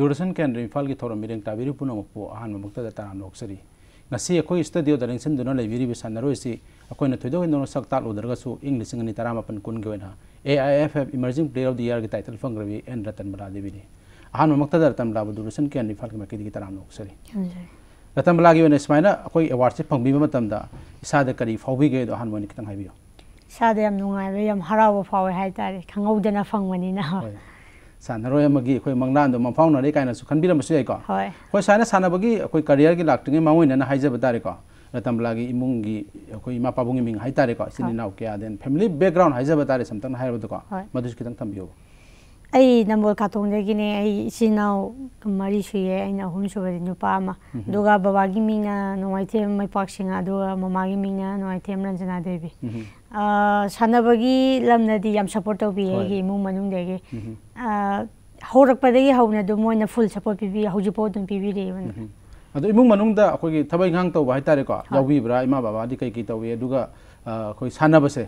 ꯗꯨꯔꯗꯔꯁꯟ ꯀꯦꯟꯗ꯭ꯔ ꯏꯝꯐꯥꯜꯒꯤ ꯊꯧꯔꯝ ꯃꯤꯔꯦꯡ ꯇꯥꯕꯤꯔꯤꯕ ꯄꯨꯝꯅꯃꯛꯄꯨ ꯑꯍꯥꯟꯕ ꯃꯛꯇꯗ ꯇꯔꯥꯝꯅ ꯑꯣꯛꯆꯔꯤ ꯉꯁꯤ ꯑꯩꯈꯣꯏ ꯁ꯭ꯇꯨꯗꯤꯑꯣꯗ ꯂꯦꯡꯁꯤꯟꯗꯨꯅ ꯂꯩꯕꯤꯔꯤꯕ ꯁꯥꯟꯅꯔꯣꯏꯁꯤ ꯑꯩꯈꯣꯏꯅ ꯊꯣꯏꯗꯣꯛ ꯍꯦꯟꯗꯣꯛꯅ ꯁꯛ ꯇꯥꯛꯂꯨꯗ꯭ꯔꯒꯁꯨ ꯏꯪ ꯂꯤꯁꯤꯡ ꯑꯅꯤ ꯇꯔꯥꯃꯥꯄꯟ ꯀꯨꯟꯒꯤ ꯑꯣꯏꯅ A I F F emerging player of the ꯏꯌꯥꯔꯒꯤ ꯇꯥꯏꯇꯜ ꯐꯪꯈ꯭ꯔꯕꯤ ꯑꯦꯟ ꯔꯇꯟꯕꯂꯥ ꯗꯦꯕꯤꯅꯤ ꯑꯍꯥꯟꯕꯃꯛꯇꯗ ꯔꯇꯟꯕꯂꯥꯕꯨ ꯗꯨꯔꯁꯟ ꯀꯦꯟ ꯏꯝꯐꯥꯜꯒꯤ ꯃꯥꯏꯀꯩꯗꯒꯤ ꯇꯔꯥꯝꯅ ꯑꯣꯛꯆꯔꯤ ꯔꯇꯟꯕꯂꯥꯒꯤ ꯑꯣꯏꯅ ꯁꯨꯃꯥꯏꯅ ꯑꯩꯈꯣꯏ ꯑꯦꯋꯥꯔꯗꯁꯦ ꯐꯪꯕꯤꯕ ꯃꯇꯝꯗ ꯏꯁꯥꯗ ꯀꯔꯤ ꯐꯥꯎꯕꯤꯒꯦ ꯑꯗꯣ ꯑꯍꯥꯟꯕ ꯑꯣꯏꯅ ꯈꯤꯇꯪ ꯍꯥꯏꯕꯤꯌꯨ ꯏꯁꯥꯗ ꯌꯥꯝ ꯅꯨꯡꯉꯥꯏꯕ ꯌꯥꯝ ꯍꯔꯥꯎꯕ ꯐꯥꯎꯋꯦ ꯍꯥꯏꯇꯥꯔꯦ ꯈꯪꯍꯧꯗꯅ ꯐꯪꯕꯅꯤꯅ सानरय अमगी अखोय मंगलान दो मफाउ नरे काइना सु खनबिरम सु याइको होय होय साना सानाबगी अखोय करियर न हाइजे बतारेको रतम लागी इमुंग गी अखोय मा मिंग हाइतारेको सिनि नाउ आदेन फैमिली बैकग्राउंड हाइजे बतारे समतन हाइर मधुस ꯑꯩ ꯅꯝꯕꯣꯜ ꯀꯥꯇꯣꯡꯗꯒꯤꯅꯦ ꯑꯩ ꯏꯆꯤꯟ ꯏꯅꯥꯎ ꯃꯔꯤ ꯁꯨꯏꯌꯦ ꯑꯩꯅ ꯑꯍꯨꯝ ꯁꯨꯕꯗꯤ ꯅꯨꯄꯥ ꯑꯃ ꯑꯗꯨꯒ ꯕꯕꯥꯒꯤ ꯃꯤꯡꯅ ꯅꯨꯡꯉꯥꯏꯊꯦꯝ ꯃꯩꯄꯥꯛꯁꯤꯡ ꯑꯗꯨꯒ ꯃꯃꯥꯒꯤ ꯃꯤꯡꯅ ꯅꯨꯡꯉꯥꯏꯊꯦꯝ ꯔꯟꯖꯅꯥ ꯗꯦꯕꯤ ꯁꯥꯟꯅꯕꯒꯤ ꯂꯝꯗꯗꯤ ꯌꯥꯝ ꯁꯞꯄꯣꯔꯠ ꯇꯧꯕꯤꯌꯦ ꯑꯩꯒꯤ ꯏꯃꯨꯡ ꯃꯅꯨꯡꯗꯒꯤ ꯍꯧꯔꯛꯄꯗꯒꯤ ꯍꯧꯅ ꯑꯗꯨꯝ ꯃꯣꯏꯅ ꯐꯨꯜ ꯁꯞꯄꯣꯔꯠ ꯄꯤꯕꯤ ꯍꯧꯖꯤꯛꯐꯥꯎ ꯑꯗꯨꯝ ꯄꯤꯕꯤꯔꯛꯑꯦ ꯑꯗꯣ ꯏꯃꯨꯡ ꯃꯅꯨꯡꯗ ꯑꯩꯈꯣꯏꯒꯤ ꯊꯕꯛ ꯏꯪꯈꯥꯡ ꯇꯧꯕ ꯍꯥꯏꯇꯥꯔꯦꯀꯣ ꯌꯥꯎꯕꯤꯕ꯭ꯔꯥ ꯏꯃꯥ ꯕꯕꯥꯗꯤ ꯀꯩ ꯀꯩ ꯇꯧꯏ ꯑꯗꯨꯒ ꯑꯩꯈꯣꯏ ꯁꯥꯟꯅꯕꯁꯦ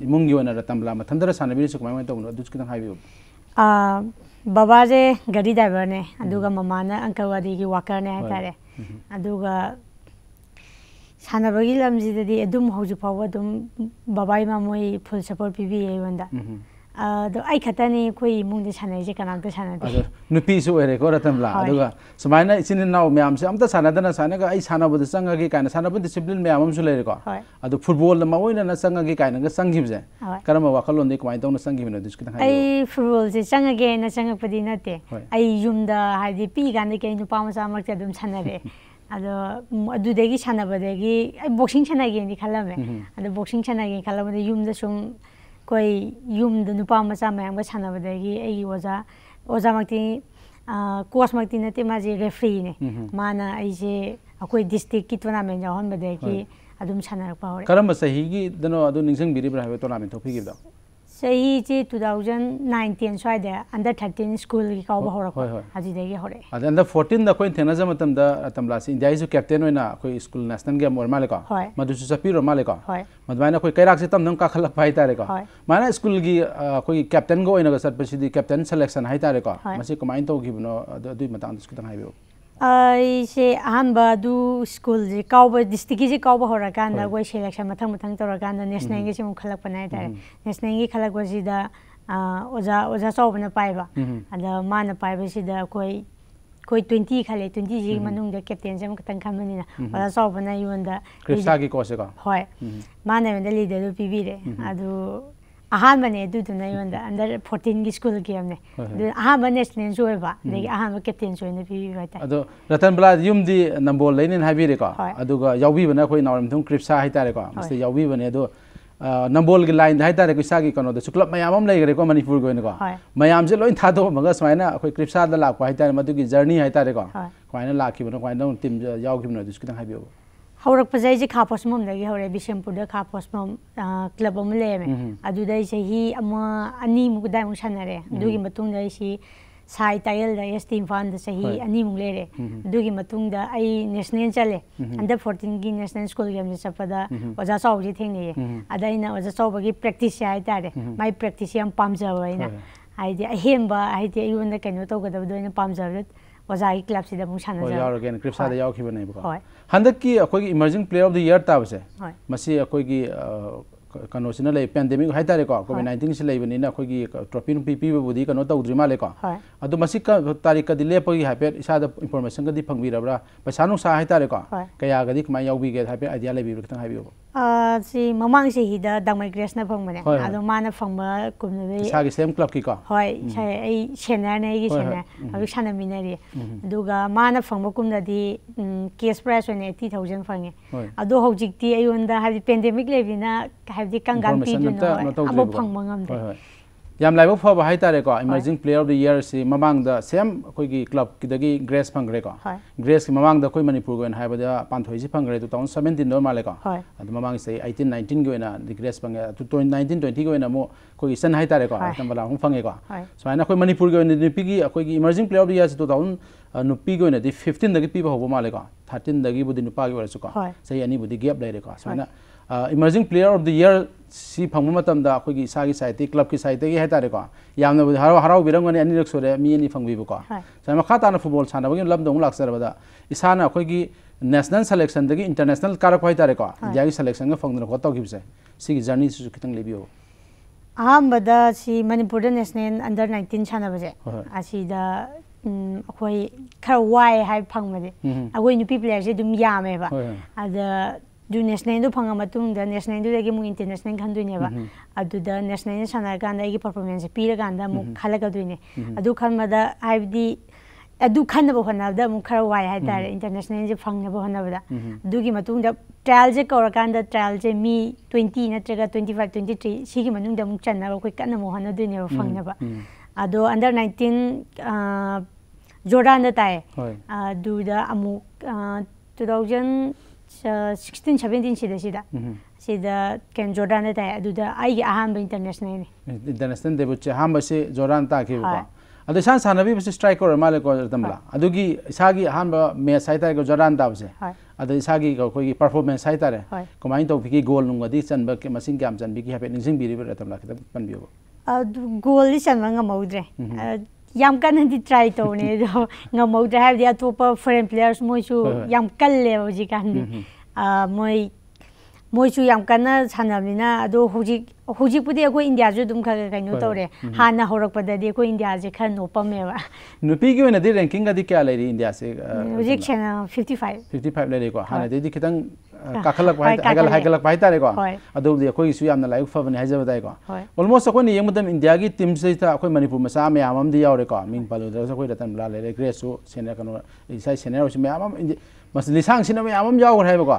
ꯏꯃꯨꯡꯒꯤ ꯑꯣꯏꯅ ꯇꯝꯂꯥ ꯃꯊꯟꯇꯔ ꯁꯥꯟꯅꯕꯤꯔꯤꯁꯦ ꯀꯃꯥꯏꯅ ꯇꯧꯕꯅꯣ ꯑꯗꯨꯁꯨ ꯈꯤꯇꯪ ꯍꯥꯏꯕꯤꯌꯨ ꯕꯕꯥꯁꯦ ꯒꯥꯔꯤ ꯗ꯭ꯔꯥꯏꯚꯔꯅꯦ ꯑꯗꯨꯒ ꯃꯃꯥꯅ ꯑꯪꯀꯜꯋꯥꯗꯤꯒꯤ ꯋꯥꯀꯔꯅꯦ ꯍꯥꯏꯇꯥꯔꯦ ꯑꯗꯨꯒ ꯁꯥꯟꯅꯕꯒꯤ ꯂꯝꯁꯤꯗꯗꯤ ꯑꯗꯨꯝ ꯍꯧꯖꯤꯛ ꯐꯥꯎꯕ ꯑꯗꯨꯝ ꯕꯕꯥ ꯏꯃꯥ ꯃꯣꯏ ꯐꯨꯜ ꯁꯞꯄꯣꯔꯠ ꯄꯤꯕꯤꯌꯦ ꯑꯩꯉꯣꯟꯗ ꯑꯗꯣ ꯑꯩ ꯈꯛꯇꯅꯤ ꯑꯩꯈꯣꯏ ꯏꯃꯨꯡꯗ ꯁꯥꯟꯅꯔꯤꯁꯦ ꯀꯅꯥꯝꯇ ꯁꯥꯟꯅꯗꯦ ꯅꯨꯄꯤꯁꯨ ꯑꯣꯏꯔꯦꯀꯣ ꯔꯇꯟꯕꯂꯥ ꯑꯗꯨꯒ ꯁꯨꯃꯥꯏꯅ ꯏꯆꯤꯟ ꯏꯅꯥꯎ ꯃꯌꯥꯝꯁꯦ ꯑꯝꯇ ꯁꯥꯟꯅꯗꯅ ꯁꯥꯟꯅꯒ ꯑꯩ ꯁꯥꯟꯅꯕꯗ ꯆꯪꯉꯒꯦ ꯀꯥꯏꯅ ꯁꯥꯟꯅꯕ ꯗꯤꯁꯤꯄ꯭ꯂꯤꯟ ꯃꯌꯥꯝ ꯑꯃꯁꯨ ꯂꯩꯔꯦꯀꯣ ꯑꯗꯣ ꯐꯨꯠꯕꯣꯜꯗ ꯃꯑꯣꯏꯅꯅ ꯆꯪꯉꯒꯦ ꯀꯥꯏꯅꯒ ꯆꯪꯈꯤꯕꯁꯦ ꯀꯔꯝꯕ ꯋꯥꯈꯜꯂꯣꯟꯗꯒꯤ ꯀꯃꯥꯏꯅ ꯇꯧꯅ ꯆꯪꯈꯤꯕꯅꯣ ꯑꯗꯨꯁꯨ ꯈꯤꯇꯪ ꯑꯩ ꯐꯨꯠꯕꯣꯜꯁꯦ ꯆꯪꯉꯒꯦꯅ ꯆꯪꯉꯛꯄꯗꯤ ꯅꯠꯇꯦ ꯑꯩ ꯌꯨꯝꯗ ꯍꯥꯏꯗꯤ ꯄꯤꯛꯏꯀꯥꯟꯗꯒꯤ ꯀꯩ ꯅꯨꯄꯥ ꯃꯆꯥ ꯃꯔꯛꯇ ꯑꯗꯨꯝ ꯁꯥꯟꯅꯔꯛꯑꯦ ꯑꯗꯣ ꯑꯗꯨꯗꯒꯤ ꯁꯥꯟꯅꯕꯗꯒꯤ ꯑꯩ ꯕꯣꯛꯁꯤꯡ ꯁꯥꯟꯅꯒꯦꯅꯗꯤ ꯈꯜꯂꯝꯃꯦ ꯑꯗꯣ ꯕꯣꯛꯁꯤꯡ ꯁꯥꯟꯅꯒꯦ ꯈꯜꯂꯕꯗ ꯌꯨꯝꯗ ꯁꯨꯝ ꯑꯩꯈꯣꯏ ꯌꯨꯝꯗ ꯅꯨꯄꯥ ꯃꯆꯥ ꯃꯌꯥꯝꯒ ꯁꯥꯟꯅꯕꯗꯒꯤ ꯑꯩꯒꯤ ꯑꯣꯖꯥ ꯑꯣꯖꯥꯃꯛꯇꯤ ꯀꯣꯆꯃꯛꯇꯤ ꯅꯠꯇꯦ ꯃꯥꯁꯦ ꯔꯦꯐ꯭ꯔꯤꯅꯦ ꯃꯥꯅ ꯑꯩꯁꯦ ꯑꯩꯈꯣꯏ ꯗꯤꯁꯇ꯭ꯔꯤꯛꯀꯤ ꯇꯣꯔꯅꯥꯃꯦꯟ ꯌꯥꯎꯍꯟꯕꯗꯒꯤ ꯑꯗꯨꯝ ꯁꯥꯟꯅꯔꯛꯄ ꯍꯧꯔꯦ ꯀꯔꯝꯕ ꯆꯍꯤꯒꯤꯗꯅꯣ ꯑꯗꯨ ꯅꯤꯡꯁꯤꯡꯕꯤꯔꯤꯕ꯭ꯔꯥ ꯍꯥꯏꯕ ꯇꯣꯔꯅꯥꯃꯦꯟ ꯊꯣꯛꯄꯤꯈꯤꯕꯗꯣ ꯆꯍꯤꯁꯤ ꯇꯨ ꯊꯥꯎꯖꯟ ꯅꯥꯏꯟꯇꯤꯟ ꯁ꯭ꯋꯥꯏꯗ ꯑꯟꯗꯔ ꯊꯥꯔꯇꯤꯟ ꯁ꯭ꯀꯨꯜꯒꯤ ꯀꯥꯎꯕ ꯍꯧꯔꯛꯄ ꯑꯗꯨꯗꯒꯤ ꯍꯧꯔꯛꯑꯦ ꯑꯗ ꯑꯟꯗꯔ ꯐꯣꯔꯇꯤꯟꯗ ꯑꯩꯈꯣꯏ ꯊꯦꯡꯅꯖ ꯃꯇꯝꯗ ꯇꯝꯂꯥꯁꯤ ꯏꯟꯗꯤꯌꯥꯒꯤꯁꯨ ꯀꯦꯞꯇꯦꯟ ꯑꯣꯏꯅ ꯑꯩꯈꯣꯏ ꯁ꯭ꯀꯨꯜ ꯅꯦꯁꯅꯦꯜꯒꯤ ꯑꯃ ꯑꯣꯏꯔ ꯃꯥꯜꯂꯦꯀꯣ ꯃꯗꯨꯁꯨ ꯆꯠꯄꯤꯔꯣ ꯃꯥꯜꯂꯦꯀꯣ ꯃꯗꯨꯃꯥꯏꯅ ꯑꯩꯈꯣꯏ ꯀꯩꯔꯥꯛꯁꯦ ꯇꯝꯅꯝ ꯀꯥꯈꯠꯂꯛꯄ ꯍꯥꯏꯇꯥꯔꯦꯀꯣ ꯃꯥꯅ ꯁ꯭ꯀꯨꯜꯒꯤ ꯑꯩꯈꯣꯏꯒꯤ ꯀꯦꯞꯇꯦꯟꯒ ꯑꯣꯏꯅꯒ ꯆꯠꯄꯁꯤꯗꯤ ꯀꯦꯞꯇꯦꯟ ꯁꯦꯂꯦꯛꯁꯟ ꯍꯥꯏꯇꯥꯔꯦꯀꯣ ꯃꯁꯤ ꯀꯃꯥꯏꯅ ꯇꯧꯈꯤꯕꯅꯣ ꯑꯗꯨ ꯑꯗꯨꯒꯤ ꯃꯇꯥꯡꯗꯁꯨ ꯈꯤꯇꯪ ꯍꯥꯏꯕꯤꯌꯨ ꯑꯩꯁꯦ ꯑꯍꯥꯟꯕ ꯑꯗꯨ ꯁ꯭ꯀꯨꯜꯁꯦ ꯀꯥꯎꯕ ꯗꯤꯁꯇ꯭ꯔꯤꯛꯀꯤꯁꯦ ꯀꯥꯎꯕ ꯍꯧꯔꯀꯥꯟꯗ ꯑꯩꯈꯣꯏ ꯁꯦꯂꯦꯛꯁꯟ ꯃꯊꯪ ꯃꯊꯪ ꯇꯧꯔꯀꯥꯟꯗ ꯅꯦꯁꯅꯦꯜꯒꯤꯁꯦ ꯑꯃꯨꯛ ꯈꯜꯂꯛꯄꯅꯦ ꯍꯥꯏꯇꯥꯔꯦ ꯅꯦꯁꯅꯦꯜꯒꯤ ꯈꯜꯂꯛꯄꯁꯤꯗ ꯑꯣꯖꯥ ꯑꯣꯖꯥ ꯆꯥꯎꯕꯅ ꯄꯥꯏꯕ ꯑꯗ ꯃꯥꯅ ꯄꯥꯏꯕꯁꯤꯗ ꯑꯩꯈꯣꯏ ꯑꯩꯈꯣꯏ ꯇ꯭ꯋꯦꯟꯇꯤ ꯈꯜꯂꯦ ꯇ꯭ꯋꯦꯟꯇꯤꯁꯤꯒꯤ ꯃꯅꯨꯡꯗ ꯀꯦꯞꯇꯦꯟꯁꯦ ꯑꯃꯈꯛꯇꯪ ꯈꯟꯕꯅꯤꯅ ꯑꯣꯖꯥ ꯆꯥꯎꯕꯅ ꯑꯩꯉꯣꯟꯗ ꯀ꯭ꯔꯤꯁꯥꯒꯤ ꯀꯣꯁꯁꯦꯀꯣ ꯍꯣꯏ ꯃꯥꯅ ꯑꯩꯉꯣꯟꯗ ꯂꯤꯗꯔꯗꯨ ꯄꯤꯕꯤꯔꯦ ꯑꯗꯨ ꯑꯍꯥꯟꯕꯅꯦ ꯑꯗꯨꯗꯨꯅ ꯑꯩꯉꯣꯟꯗ ꯑꯟꯗꯔ ꯐꯣꯔꯇꯤꯟꯒꯤ ꯁ꯭ꯀꯨꯜꯒꯤ ꯑꯃꯅꯦ ꯑꯗꯨ ꯑꯍꯥꯟꯕ ꯅꯦꯁꯅꯦꯜꯁꯨ ꯑꯣꯏꯕ ꯑꯗꯒꯤ ꯑꯍꯥꯟꯕ ꯀꯦꯞꯇꯦꯟꯁꯨ ꯑꯣꯏꯅ ꯄꯤꯕꯤꯕ ꯍꯥꯏꯇꯥꯔꯦ ꯑꯗꯣ ꯔꯇꯟ ꯕꯂꯥ ꯌꯨꯝꯗꯤ ꯅꯝꯕꯣꯜ ꯂꯩꯅꯦꯅ ꯍꯥꯏꯕꯤꯔꯦꯀꯣ ꯑꯗꯨꯒ ꯌꯥꯎꯕꯤꯕꯅ ꯑꯩꯈꯣꯏ ꯅꯥꯎꯔꯦꯝꯊꯨꯝ ꯀ꯭ꯔꯤꯞꯁꯥ ꯍꯥꯏꯇꯥꯔꯦꯀꯣ ꯃꯁꯤ ꯌꯥꯎꯕꯤꯕꯅꯦ ꯑꯗꯣ ꯅꯝꯕꯣꯜꯒꯤ ꯂꯥꯏꯟꯗ ꯍꯥꯏꯇꯥꯔꯦꯀꯣ ꯏꯁꯥꯒꯤ ꯀꯩꯅꯣꯗꯁꯨ ꯀ꯭ꯂꯕ ꯃꯌꯥꯝ ꯑꯃ ꯂꯩꯈ꯭ꯔꯦꯀꯣ ꯃꯅꯤꯄꯨꯔꯒꯤ ꯑꯣꯏꯅꯀꯣ ꯃꯌꯥꯝꯁꯦ ꯂꯣꯏ ꯊꯥꯗꯣꯛꯑꯝꯃꯒ ꯁꯨꯃꯥꯏꯅ ꯑꯩꯈꯣꯏ ꯀ꯭ꯔꯤꯞꯁꯥꯗ ꯂꯥꯛꯄ ꯍꯥꯏꯇꯥꯔꯦ ꯃꯗꯨꯒꯤ ꯖꯔꯅꯤ ꯍꯥꯏꯇꯥꯔꯦꯀꯣ ꯀꯃꯥꯏꯅ ꯂꯥꯛꯈꯤꯕꯅꯣ ꯀꯃꯥꯏꯅ ꯇꯤꯝ ꯌꯥꯎꯈꯤꯕꯅꯣ ꯑꯗꯨꯁꯨ ꯈꯤꯇꯪ ꯍꯥꯏꯕꯤꯌꯨ हौरपसे अजे खा पोस्मम हौरे बिशमपुर खा पोस्मम क्लब लेमें चाही अनीमुक दाइमुक सानरें एस टी इम्फाल चाही अनीमुक लेरे नेशनल चले अंडर फोर्टीन की नेशनल स्कूल गेम चपद ओजा चौबे थेने अदा ओजा चौब की प्रेक्टिस है माई प्रेक्टिस पाजब अहेंब है कहीं तौगदबद पाजब वजाई क्लब से दमु छान जा और अगेन की अखोय की प्लेयर ऑफ द ईयर तब से अखोय की कनोशनल पेंडेमिक हाइतारे से लेबनि ट्रोफी नुपी पीबी ट्रॉफी पी पी बुदि कनो त उद्रिमा तारीख क दिले पई हाइपे इसा द इंफॉर्मेशन पैसा नुसा सा हाइतारे को कया गदि कमाई आइडिया लेबी ꯁꯤ ꯃꯃꯥꯡꯁꯤ ꯍꯤꯗ ꯗꯥꯡꯃꯩ ꯒ꯭ꯔꯦꯁꯅ ꯐꯪꯕꯅꯦ ꯑꯗꯣ ꯃꯥꯅ ꯐꯪꯕ ꯀꯨꯝꯗꯨꯗꯩ ꯏꯁꯥꯒꯤ ꯁꯦꯝ ꯀ꯭ꯂꯕꯀꯤꯀꯣ ꯍꯣꯏ ꯏꯁꯥ ꯑꯩ ꯁꯦꯅꯔꯅꯦ ꯑꯩꯒꯤ ꯁꯦꯅꯔ ꯍꯧꯖꯤꯛ ꯁꯥꯟꯅꯃꯤꯟꯅꯔꯤ ꯑꯗꯨꯒ ꯃꯥꯅ ꯐꯪꯕ ꯀꯨꯝꯗꯗꯤ ꯀꯦꯁ ꯄ꯭ꯔꯥꯏꯁ ꯑꯣꯏꯅ ꯑꯩꯠꯇꯤ ꯊꯥꯎꯖꯟ ꯐꯪꯉꯦ ꯑꯗꯣ ꯍꯧꯖꯤꯛꯇꯤ ꯑꯩꯉꯣꯟꯗ ꯍꯥꯏꯕꯗꯤ ꯄꯦꯟꯗꯦꯃꯤꯛ ꯂꯩꯕꯅꯤꯅ ꯍꯥꯏꯕꯗꯤ ꯀꯪꯀꯥꯟ ꯄꯤꯗꯨꯅ ꯑꯃ ꯐꯪꯕ ꯉꯝꯗ꯭ꯔꯦ ꯌꯥꯝ ꯂꯥꯏꯕꯛ ꯐꯕ ꯍꯥꯏꯇꯥꯔꯦꯀꯣ ꯏꯃꯔꯖꯤꯡ ꯄ꯭ꯂꯦꯌꯔ ꯑꯣꯐ ꯗ ꯌꯔꯁꯤ ꯃꯃꯥꯡꯗ ꯁꯦꯝ ꯑꯩꯈꯣꯏꯒꯤ ꯀ꯭ꯂꯕꯀꯤꯗꯒꯤ ꯒ꯭ꯔꯦꯁ ꯐꯪꯈ꯭ꯔꯦꯀꯣ ꯒ꯭ꯔꯦꯁꯀꯤ ꯃꯃꯥꯡꯗ ꯑꯩꯈꯣꯏ ꯃꯅꯤꯄꯨꯔꯒꯤ ꯑꯣꯏꯅ ꯍꯥꯏꯕꯗ ꯄꯥꯟꯊꯣꯏꯁꯤ ꯐꯪꯈ꯭ꯔꯦ ꯇꯨ ꯊꯥꯎꯖꯟ ꯁꯕꯦꯟꯇꯤꯟꯗ ꯃꯥꯜꯂꯦꯀꯣ ꯑꯗꯨ ꯃꯃꯥꯡꯒꯤ ꯆꯍꯤ ꯑꯩꯇꯤꯟ ꯅꯥꯏꯟꯇꯤꯟꯒꯤ ꯑꯣꯏꯅ ꯒ꯭ꯔꯦꯁ ꯐꯪꯉꯦ ꯇꯨ ꯅꯥꯏꯟꯇꯤꯟ ꯇ꯭ꯋꯦꯟꯇꯤꯒꯤ ꯑꯣꯏꯅ ꯑꯃꯨꯛ ꯑꯩꯈꯣꯏꯒꯤ ꯏꯆꯟ ꯍꯥꯏꯇꯥꯔꯦꯀꯣ ꯇꯝꯕꯂꯥ ꯑꯃꯨꯛ ꯐꯪꯉꯦꯀꯣ ꯁꯨꯃꯥꯏꯅ ꯑꯩꯈꯣꯏ ꯃꯅꯤꯄꯨꯔꯒꯤ ꯑꯣꯏꯅ ꯅꯨꯄꯤꯒꯤ ꯑꯩꯈꯣꯏꯒꯤ emerging player of the ꯌꯔꯁꯤ two thousand ꯅꯨꯄꯤꯒꯤ ꯑꯣꯏꯅꯗꯤ ꯐꯤꯐꯇꯤꯟꯗꯒꯤ ꯄꯤꯕ ꯍꯧꯕ ꯃꯥꯜꯂꯦꯀꯣ ꯊꯥꯔꯇꯤꯟꯗꯒꯤꯕꯨꯗꯤ ꯅꯨꯄꯥꯒꯤ ꯑꯣꯏꯔꯁꯨꯀꯣ ꯆꯍꯤ ꯑꯅꯤꯕꯨꯗꯤ ꯒꯦꯞ ꯂꯩꯔꯦꯀꯣ ꯁꯨꯃꯥꯏꯅ emerging player of the year से फंग मतम अखोगी की साइड क्लब की साइड है तारेको यामने हराव हराव बिरंगने अनिरक सोरे मी अनि फंगबीबको सो मखा ताना फुटबॉल सानबगी लम दोंग अखोगी नेशनल सिलेक्शन दगी इंटरनेशनल कारक है इंडिया की सिलेक्शन ग फंगदन को तोगिबसे सी जर्नी सु खितंग लेबियो अहमबदा सी मणिपुर नेशनल अंडर 19 सानबजे खर वाई है अगोई नुपी प्लेयर से ꯑꯗꯨ ꯅꯦꯁꯅꯦꯜꯗꯨ ꯐꯪꯉ ꯃꯇꯨꯡꯗ ꯅꯦꯁꯅꯦꯜꯗꯨꯗꯒꯤ ꯑꯃꯨꯛ ꯏꯟꯇꯔꯅꯦꯁꯅꯦꯜ ꯈꯟꯗꯣꯏꯅꯦꯕ ꯑꯗꯨꯗ ꯅꯦꯁꯅꯦꯜ ꯁꯥꯟꯅꯔꯀꯥꯟꯗ ꯑꯩꯒꯤ ꯄꯔꯐꯣꯔꯃꯦꯟꯁꯁꯦ ꯄꯤꯔꯀꯥꯟꯗ ꯑꯃꯨꯛ ꯈꯜꯂꯛꯀꯗꯣꯏꯅꯦ ꯑꯗꯨ ꯈꯟꯕꯗ ꯍꯥꯏꯕꯗꯤ ꯑꯗꯨ ꯈꯟꯅꯕ ꯍꯣꯠꯅꯕꯗ ꯑꯃꯨꯛ ꯈꯔ ꯋꯥꯏ ꯍꯥꯏꯇꯥꯔꯦ ꯏꯟꯇꯔꯅꯦꯁꯅꯦꯜꯁꯦ ꯐꯪꯅꯕ ꯍꯣꯠꯅꯕꯗ ꯑꯗꯨꯒꯤ ꯃꯇꯨꯡꯗ ꯇ꯭ꯔꯥꯏꯌꯦꯜꯁꯦ ꯀꯧꯔꯀꯥꯟꯗ ꯇ꯭ꯔꯥꯏꯌꯦꯜꯁꯦ ꯃꯤ ꯇ꯭ꯋꯦꯟꯇꯤ ꯅꯠꯇ꯭ꯔꯒ ꯇ꯭ꯋꯦꯟꯇꯤ ꯐꯥꯏꯚ ꯇ꯭ꯋꯦꯟꯇꯤ ꯊ꯭ꯔꯤ ꯁꯤꯒꯤ ꯃꯅꯨꯡꯗ ꯑꯃꯨꯛ ꯆꯟꯅꯕ ꯑꯩꯈꯣꯏ ꯀꯟꯅ ꯑꯃꯨꯛ ꯍꯣꯠꯅꯗꯣꯏꯅꯦꯕ ꯐꯪꯅꯕ ꯑꯗꯣ ꯑꯟꯗꯔ ꯅꯥꯏꯟꯇꯤꯟ ꯖꯣꯔꯗꯥꯟꯗ ꯇꯥꯏ ꯑꯗꯨꯗ ꯑꯃꯨꯛ ꯇꯨ ꯊꯥꯎꯖꯟ ꯁꯤꯛꯁꯇꯤꯟ ꯁꯕꯦꯟꯇꯤꯟ ꯁꯤꯗꯩꯁꯤꯗ ꯁꯤꯗ ꯀꯩꯅꯣ ꯖꯣꯔꯗꯥꯟꯗ ꯇꯥꯏ ꯑꯗꯨꯗ ꯑꯩꯒꯤ ꯑꯍꯥꯟꯕ ꯏꯟꯇꯔꯅꯦꯁꯅꯦꯜꯅꯤ ꯏꯟꯇꯔꯅꯦꯁꯅꯦꯜ ꯗꯦꯕꯨꯠꯁꯦ ꯑꯍꯥꯟꯕꯁꯦ ꯖꯣꯔꯗꯥꯟ ꯇꯥꯈꯤꯕꯀꯣ ꯑꯗꯣ ꯏꯁꯥ ꯁꯥꯟꯅꯕꯤꯕꯁꯦ ꯁ꯭ꯇ꯭ꯔꯥꯏꯛ ꯑꯣꯏꯔ ꯃꯥꯜꯂꯦꯀꯣ ꯔꯇꯝꯕꯂꯥ ꯑꯗꯨꯒꯤ ꯏꯁꯥꯒꯤ ꯑꯍꯥꯟꯕ ꯃꯦꯠꯁ ꯍꯥꯏꯇꯥꯔꯦꯀꯣ ꯖꯣꯔꯗꯥꯟ ꯇꯥꯕꯁꯦ ꯑꯗ ꯏꯁꯥꯒꯤ ꯑꯩꯈꯣꯏꯒꯤ ꯄꯔꯐꯣꯔꯃꯦꯟꯁ ꯍꯥꯏꯇꯥꯔꯦ ꯀꯃꯥꯏꯅ ꯇꯧꯕꯤꯒꯤ ꯒꯣꯜ ꯅꯨꯡꯒꯗꯤ ꯆꯟꯕ ꯃꯁꯤꯡ ꯀꯌꯥꯝ ꯆꯟꯕꯤꯒꯤ ꯍꯥꯏꯐꯦꯠ ꯅꯤꯡꯁꯤꯡꯕꯤꯔꯤꯕ ꯔꯇꯝꯂꯥ ꯈꯤꯇꯪ ꯄꯟꯕꯤꯌꯨꯕ ꯒꯣꯜꯗꯤ ꯆꯟꯕ ꯉꯝꯍꯧꯗ꯭ꯔꯦ ꯌꯥꯝ ꯀꯟꯅꯗꯤ ꯇ꯭ꯔꯥꯏ ꯇꯧꯅꯦ ꯑꯗꯣ ꯉꯝꯍꯧꯗ꯭ꯔꯦ ꯍꯥꯏꯕꯗꯤ ꯑꯇꯣꯞꯄ ꯐꯣꯔꯦꯟ ꯄ꯭ꯂꯦꯌꯔꯁ ꯃꯣꯏꯁꯨ ꯌꯥꯝ ꯀꯜꯂꯦꯕ ꯍꯧꯖꯤꯛꯀꯥꯟꯗꯤ ꯃꯣꯏ ꯃꯣꯏꯁꯨ ꯌꯥꯝ ꯀꯟꯅ ꯁꯥꯟꯅꯕꯅꯤꯅ ꯑꯗꯣ ꯍꯧꯖꯤꯛ ꯍꯧꯖꯤꯛꯄꯨꯗꯤ ꯑꯩꯈꯣꯏ ꯏꯟꯗꯤꯌꯥꯁꯨ ꯑꯗꯨꯝ ꯈꯔ ꯀꯩꯅꯣ ꯇꯧꯔꯦ ꯍꯥꯟꯅ ꯍꯧꯔꯛꯄꯗꯗꯤ ꯑꯩꯈꯣই ꯏꯟꯗꯤꯌꯥꯁꯦ ꯈꯔ ꯅꯣꯞꯄꯝꯃꯦꯕ ꯅꯨꯄꯤꯒꯤ ꯑꯣꯏꯅꯗꯤ ꯔꯦꯡꯀꯤꯡꯒꯗꯤ ꯀꯌꯥ ꯂꯩꯔꯤ ꯏꯟꯗꯤꯌꯥꯁꯦ ꯍꯧꯖꯤꯛ ꯁꯦꯅ 55 55 ꯂꯩꯔꯤꯀꯣ ꯍꯥꯟꯅꯗꯤ ꯈꯤꯇꯪ काखलक काखल लाइक फबन ऑलमोस्ट कोई नियम दम इंडिया की टीम से था कोई मणिपुर में सा में आम दे यावरे मिंग पालो दर कोई रतन ला ले ग्रेसो सेना कनो इसाई सेना उस में आम मस लिसांग सिना में आम यावर है को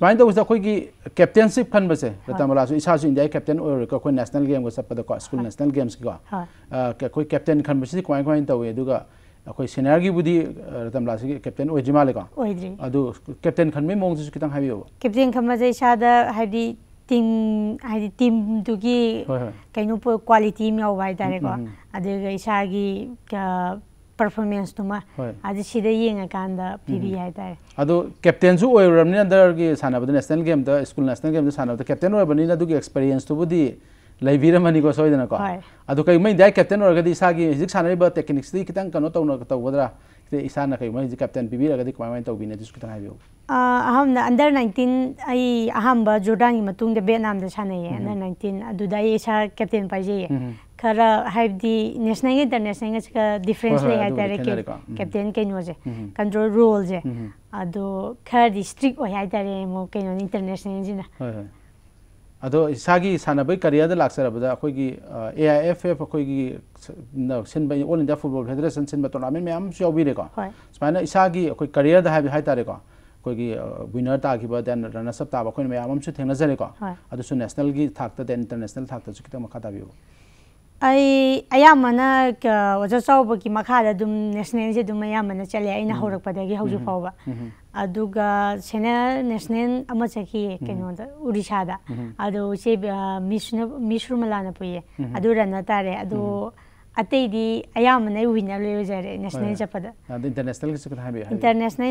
सुमाइन तो उसे कोई की कैप्टेनशिप खन बसे रतन ला सो इसा सु इंडिया कैप्टन और नेशनल गेम को सब पद को स्कूल नेशनल गेम्स की को कोई कैप्टन खन बसे तो वे दुगा अखोई सेनेरगी बुदि रतम लासी कैप्टन ओजिमा लेका ओइद्री अदु कैप्टन खनमे मोंजु सुकितांग हाबियो कैप्टन खमा जाय सादा हाइदि टीम हाइदि टीम दुगी कैनो पो क्वालिटी मे ओबाय दारेगो अदे गैसागी का परफॉर्मेंस तुमा आज सिदे येंग कांदा पीबी हाय दारे अदु कैप्टन जु ओयरमनि अंदर गी सानाबद नेशनल गेम द स्कूल नेशनल गेम द सानाबद कैप्टन ओयरमनि ना दुगी एक्सपीरियंस तो बुदी ꯂꯩꯕꯤꯔꯝꯃꯅꯤꯀꯣ ꯁꯣꯏꯗꯅꯀꯣ ꯑꯗꯣ ꯀꯩꯒꯨꯝꯕ ꯏꯟꯗꯤꯌꯥ ꯀꯦꯞꯇꯦꯟ ꯑꯣꯏꯔꯒꯗꯤ ꯏꯁꯥꯒꯤ ꯍꯧꯖꯤꯛ ꯁꯥꯟꯅꯔꯤꯕ ꯇꯦꯛꯅꯤꯛꯁꯇꯤ ꯈꯤꯇꯪ ꯀꯩꯅꯣ ꯇꯧꯅ ꯇꯧꯒꯗ꯭ꯔꯥ ꯏꯁꯥꯅ ꯀꯩꯒꯨꯝꯕ ꯍꯧꯖꯤꯛ ꯀꯦꯞꯇꯦꯟ ꯄꯤꯕꯤꯔꯒꯗꯤ ꯀꯃꯥꯏ ꯀꯃꯥꯏꯅ ꯇꯧꯕꯤꯅꯤ ꯑꯗꯨꯁꯨ ꯈꯤꯇꯪ ꯍꯥꯏꯕꯤꯌꯨ ꯑꯍꯝꯅ ꯑꯟꯗꯔ ꯅꯥꯏꯟꯇꯤꯟ ꯑꯩ ꯑꯍꯥꯟꯕ ꯖꯣꯔꯗꯥꯟꯒꯤ ꯃꯇꯨꯡꯗ ꯚꯤꯌꯦꯠꯅꯥꯝꯗ ꯁꯥꯟꯅꯩꯌꯦ ꯑꯟꯗꯔ ꯅꯥꯏꯟꯇꯤꯟ ꯑꯗꯨꯗ ꯑꯩ ꯏꯁꯥ ꯀꯦꯞꯇꯦꯟ ꯄꯥꯏꯖꯩꯌꯦ ꯈꯔ ꯍꯥꯏꯕꯗꯤ ꯅꯦꯁꯅꯦꯜꯒ ꯏꯟꯇꯔꯅꯦꯁꯅꯦꯜꯒꯁꯤꯒ ꯗꯤꯐ꯭ꯔꯦꯟꯁ ꯂꯩ ꯍꯥꯏꯇꯥꯔꯦ ꯀꯦꯞꯇꯦꯟ ꯀꯩꯅꯣꯁꯦ ꯀꯟꯇ꯭ꯔꯣꯜ ꯔꯣꯜꯁꯦ ꯑꯗꯣ ꯈꯔꯗꯤ ꯏꯁꯇ꯭ꯔꯤꯛ ꯑꯣꯏ ꯍꯥꯏꯇꯥꯔꯦ ꯑꯃꯨꯛ ꯀꯩꯅꯣꯅꯤ ꯏꯟꯇꯔꯅꯦꯁꯅꯦꯜꯁꯤꯅ ᱟᱫᱚ ᱤᱥᱟᱜᱤ ᱥᱟᱱᱟᱯᱮ ᱠᱟᱨᱤᱭᱟᱨ ᱫᱟᱞᱟᱠᱥᱟᱨᱟᱵᱟ ᱠᱚᱭᱜᱤ ᱮᱭᱟᱭᱮᱯᱮ ᱠᱚᱭᱜᱤ ᱥᱤᱱᱵᱟᱭ ᱚᱞ ᱤᱱᱫᱤᱭᱟ ᱯᱷᱩᱴᱵᱚᱞ ᱯᱷᱮᱰᱮᱨᱮᱥᱚᱱ ᱥᱤᱱᱵᱟ ᱴᱚᱨᱱᱟᱢᱮᱱᱴ ᱢᱮᱭᱟᱢ ᱪᱚ ᱵᱤᱨᱮᱠᱚ ᱦᱚᱭ ᱥᱢᱟᱱ ᱤᱥᱟᱜᱤ ᱠᱚᱭ ᱠᱟᱨᱤᱭᱟᱨ ᱫᱟ ᱦᱟᱵᱤ ᱦᱟᱭ ᱛᱟᱨᱮᱠᱚ ᱠᱚᱭᱜᱤ ᱵᱩᱱᱟᱨ ᱛᱟᱜᱤᱵᱟ ᱫᱮᱱ ᱱᱟᱱᱟᱥᱟᱵ ᱛᱟᱵᱟ ᱠᱚᱭᱱ ᱢᱮᱭᱟᱢ ᱪᱚ ᱛᱷᱮᱱ ᱱᱟᱡᱟᱨᱮᱠᱚ ᱟᱫᱚ ᱥᱚ નેશનᱟᱞ ᱜᱮ ᱛᱷᱟᱠᱛ ಸೆನರ ನೇಷನ ಚೆಕ್ಕೆ ಕನ್ನೋದ ಉರಿಶಾಡ ಅದೊರಮಲಾ ಪುಯ್ಯ ಅದರ ತಾರೆ ಅದೊ ಅತ್ತಮನನ ವಿನರ್ಜರ ನೇಷನಲ್ ಚಪ್ಪ ಇಂಟರ್ಷನ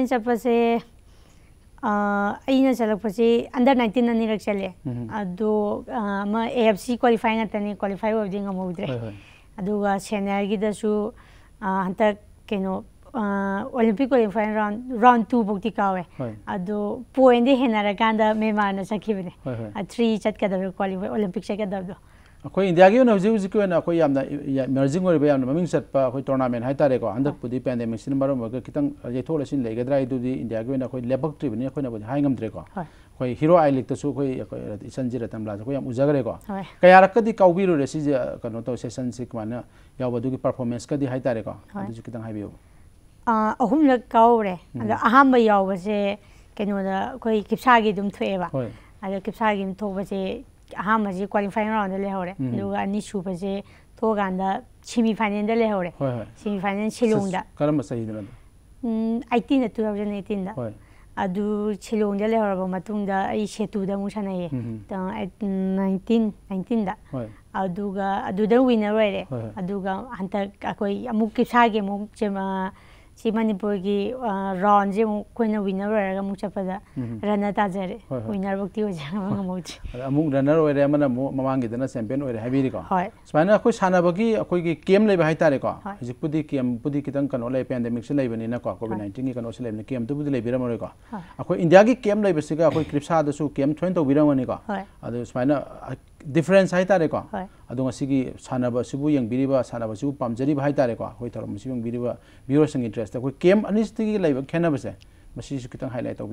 ಚೆನ್ನಪ್ಪಸೆ ಅನ್ಡರ್ ನೈನ್ಟಿನಿರಕ್ ಎಫಿಸಿ ಕ್ವಾಫೈ ಅದು ಕ್ವಾಫೈವೇದ್ರೆ ಸೆನರ್ದೂ ಅಂತ ಕೆನೋ ओलंपिक को राउंड राउंड टू बुक्ति कावे अदो पोएंडे हेनर कांडा में मारने सकी बने अ थ्री चट के दबे क्वालिफाई ओलंपिक चट के दब दो इंडिया की नवजीव जी को ना कोई आमना मर्जिंग हो रही है आमना सर्प कोई टूर्नामेंट है तारे को अंदर पुदी पहने मिशन बारो में के कितन ये थोड़े सीन लेके दराई दो दी इंडिया की ना कोई लेबक ट्रिप नहीं कोई ना बोले हाइंगम दरे को कोई हीरो आई लिखते सो कोई इसन जी कोई उजागरे को कई यार कदी काउबीरो रेसी जी करनो तो ꯑꯍꯨꯝꯂꯛ ꯀꯥꯎꯔꯦ ꯑꯗꯣ ꯑꯍꯥꯟꯕ ꯌꯥꯎꯕꯁꯦ ꯀꯩꯅꯣꯗ ꯑꯩꯈꯣꯏ ꯀꯤꯞꯁꯥꯒꯤ ꯑꯗꯨꯝ ꯊꯣꯛꯑꯦꯕ ꯑꯗꯣ ꯀꯤꯞꯁꯥꯒꯤ ꯑꯗꯨꯝ ꯊꯣꯛꯄꯁꯦ ꯑꯍꯥꯟꯕꯁꯤ ꯀ꯭ꯋꯥꯂꯤꯐꯥꯏꯡ ꯔꯥꯎꯟꯗ ꯂꯩꯍꯧꯔꯦ ꯑꯗꯨꯒ ꯑꯅꯤꯁꯨꯕꯁꯦ ꯊꯣꯛꯑꯀꯥꯟꯗ ꯁꯦꯃꯤꯐꯥꯏꯅꯦꯜꯗ ꯂꯩꯍꯧꯔꯦ ꯁꯦꯃꯤꯐꯥꯏꯅꯦꯜ ꯁꯤꯂꯣꯡꯗ ꯀꯔꯝꯕ ꯆꯍꯤꯗꯅꯣ ꯑꯩꯠꯇꯤꯟꯗ ꯇꯨ ꯊꯥꯎꯖꯟ ꯑꯩꯠꯇꯤꯟꯗ ꯑꯗꯨ ꯁꯤꯂꯣꯡꯗ ꯂꯩꯍꯧꯔꯕ ꯃꯇꯨꯡꯗ ꯑꯩ ꯁꯦꯇꯨꯗ ꯑꯃꯨꯛ ꯁꯥꯟꯅꯩꯌꯦ ꯅꯥꯏꯟꯇꯤꯟ ꯅꯥꯏꯟꯇꯤꯟꯗ ꯑꯗꯨꯒ ꯑꯗꯨꯗ ꯋꯤꯟꯅꯔ ꯑꯣꯏꯔꯦ ꯑꯗꯨꯒ ꯍꯟꯗꯛ ꯑꯩꯈꯣꯏ ꯑꯃꯨꯛ ꯀꯤꯞꯁꯥꯒꯤ ꯑꯃꯨꯛ ꯁꯤ ꯃꯅꯤꯄꯨꯔꯒꯤ ꯔꯥꯎꯟꯁꯦ ꯑꯃꯨꯛ ꯑꯩꯈꯣꯏꯅ ꯋꯤꯟꯅꯔ ꯑꯣꯏꯔꯒ ꯑꯃꯨꯛ ꯆꯠꯄꯗ ꯔꯟꯅꯔ ꯇꯥꯖꯔꯦ ꯋꯤꯟꯅꯔꯐꯧꯗꯤ ꯑꯣꯏꯖꯕ ꯉꯝꯍꯧꯗ꯭ꯔꯤ ꯑꯗ ꯑꯃꯨꯛ ꯔꯟꯅꯔ ꯑꯣꯏꯔꯦ ꯑꯃꯅ ꯑꯃꯨꯛ ꯃꯃꯥꯡꯒꯤꯗꯅ ꯆꯦꯝꯄꯤꯌꯟ ꯑꯣꯏꯔꯦ ꯍꯥꯏꯕꯤꯔꯤꯀꯣ ꯍꯣꯏ ꯁꯨꯃꯥꯏꯅ ꯑꯩꯈꯣꯏ ꯁꯥꯟꯅꯕꯒꯤ ꯑꯩꯈꯣꯏꯒꯤ ꯀꯦꯝ ꯂꯩꯕ ꯍꯥꯏꯇꯥꯔꯦꯀꯣ ꯍꯧꯖꯤꯛꯄꯨꯗꯤ ꯀꯦꯝꯄꯨꯗꯤ ꯈꯤꯇꯪ ꯀꯩꯅꯣ ꯂꯩ ꯄꯦꯟꯗꯦꯃꯤꯛꯁꯨ ꯂꯩꯕꯅꯤꯅꯀꯣ ꯀꯣꯚꯤꯗ ꯅꯥꯏꯟꯇꯤꯟꯒꯤ ꯀꯩꯅꯣꯁꯨ ꯂꯩꯕꯅꯤ ꯀꯦꯝꯗꯨꯕꯨꯗꯤ ꯂꯩꯕꯤꯔꯝꯃꯔꯣꯏꯀꯣ ꯑꯩꯈꯣꯏ ꯏꯟꯗꯤꯌꯥꯒꯤ ꯀꯦꯝ ꯂꯩꯕꯁꯤꯒ ꯑꯩꯈꯣꯏ ꯀ꯭ꯔꯤꯞꯁꯥꯗꯁꯨ ꯀꯦꯝ ꯊꯣꯏꯅ ꯇꯧꯕꯤꯔꯝꯒꯅꯤꯀꯣ ꯑꯗꯨ ꯁꯨꯃꯥꯏꯅ ꯗꯤꯐꯔꯦꯟꯁ ꯍꯥꯏꯇꯥꯔꯦꯀꯣ ꯑꯗꯣ ꯉꯁꯤꯒꯤ ꯁꯥꯟꯅꯕꯁꯤꯕꯨ ꯌꯦꯡꯕꯤꯔꯤꯕ ꯁꯥꯟꯅꯕꯁꯤꯕꯨ ꯄꯥꯝꯖꯔꯤꯕ ꯍꯥꯏꯇꯥꯔꯦꯀꯣ ꯑꯩꯈꯣꯏ ꯊꯧꯔꯝꯁꯤ ꯌꯦꯡꯕꯤꯔꯤꯕ ꯚ꯭ꯌꯨꯋꯔꯁꯤꯡ ꯏꯟꯇꯔꯦꯁꯇ ꯑꯩꯈꯣꯏ ꯀꯦꯝ ꯑꯅꯤꯁꯤꯗꯒꯤ ꯂꯩꯕ ꯈꯦꯠꯅꯕꯁꯦ ꯃꯁꯤꯁꯨ खत हाईलाइट तौर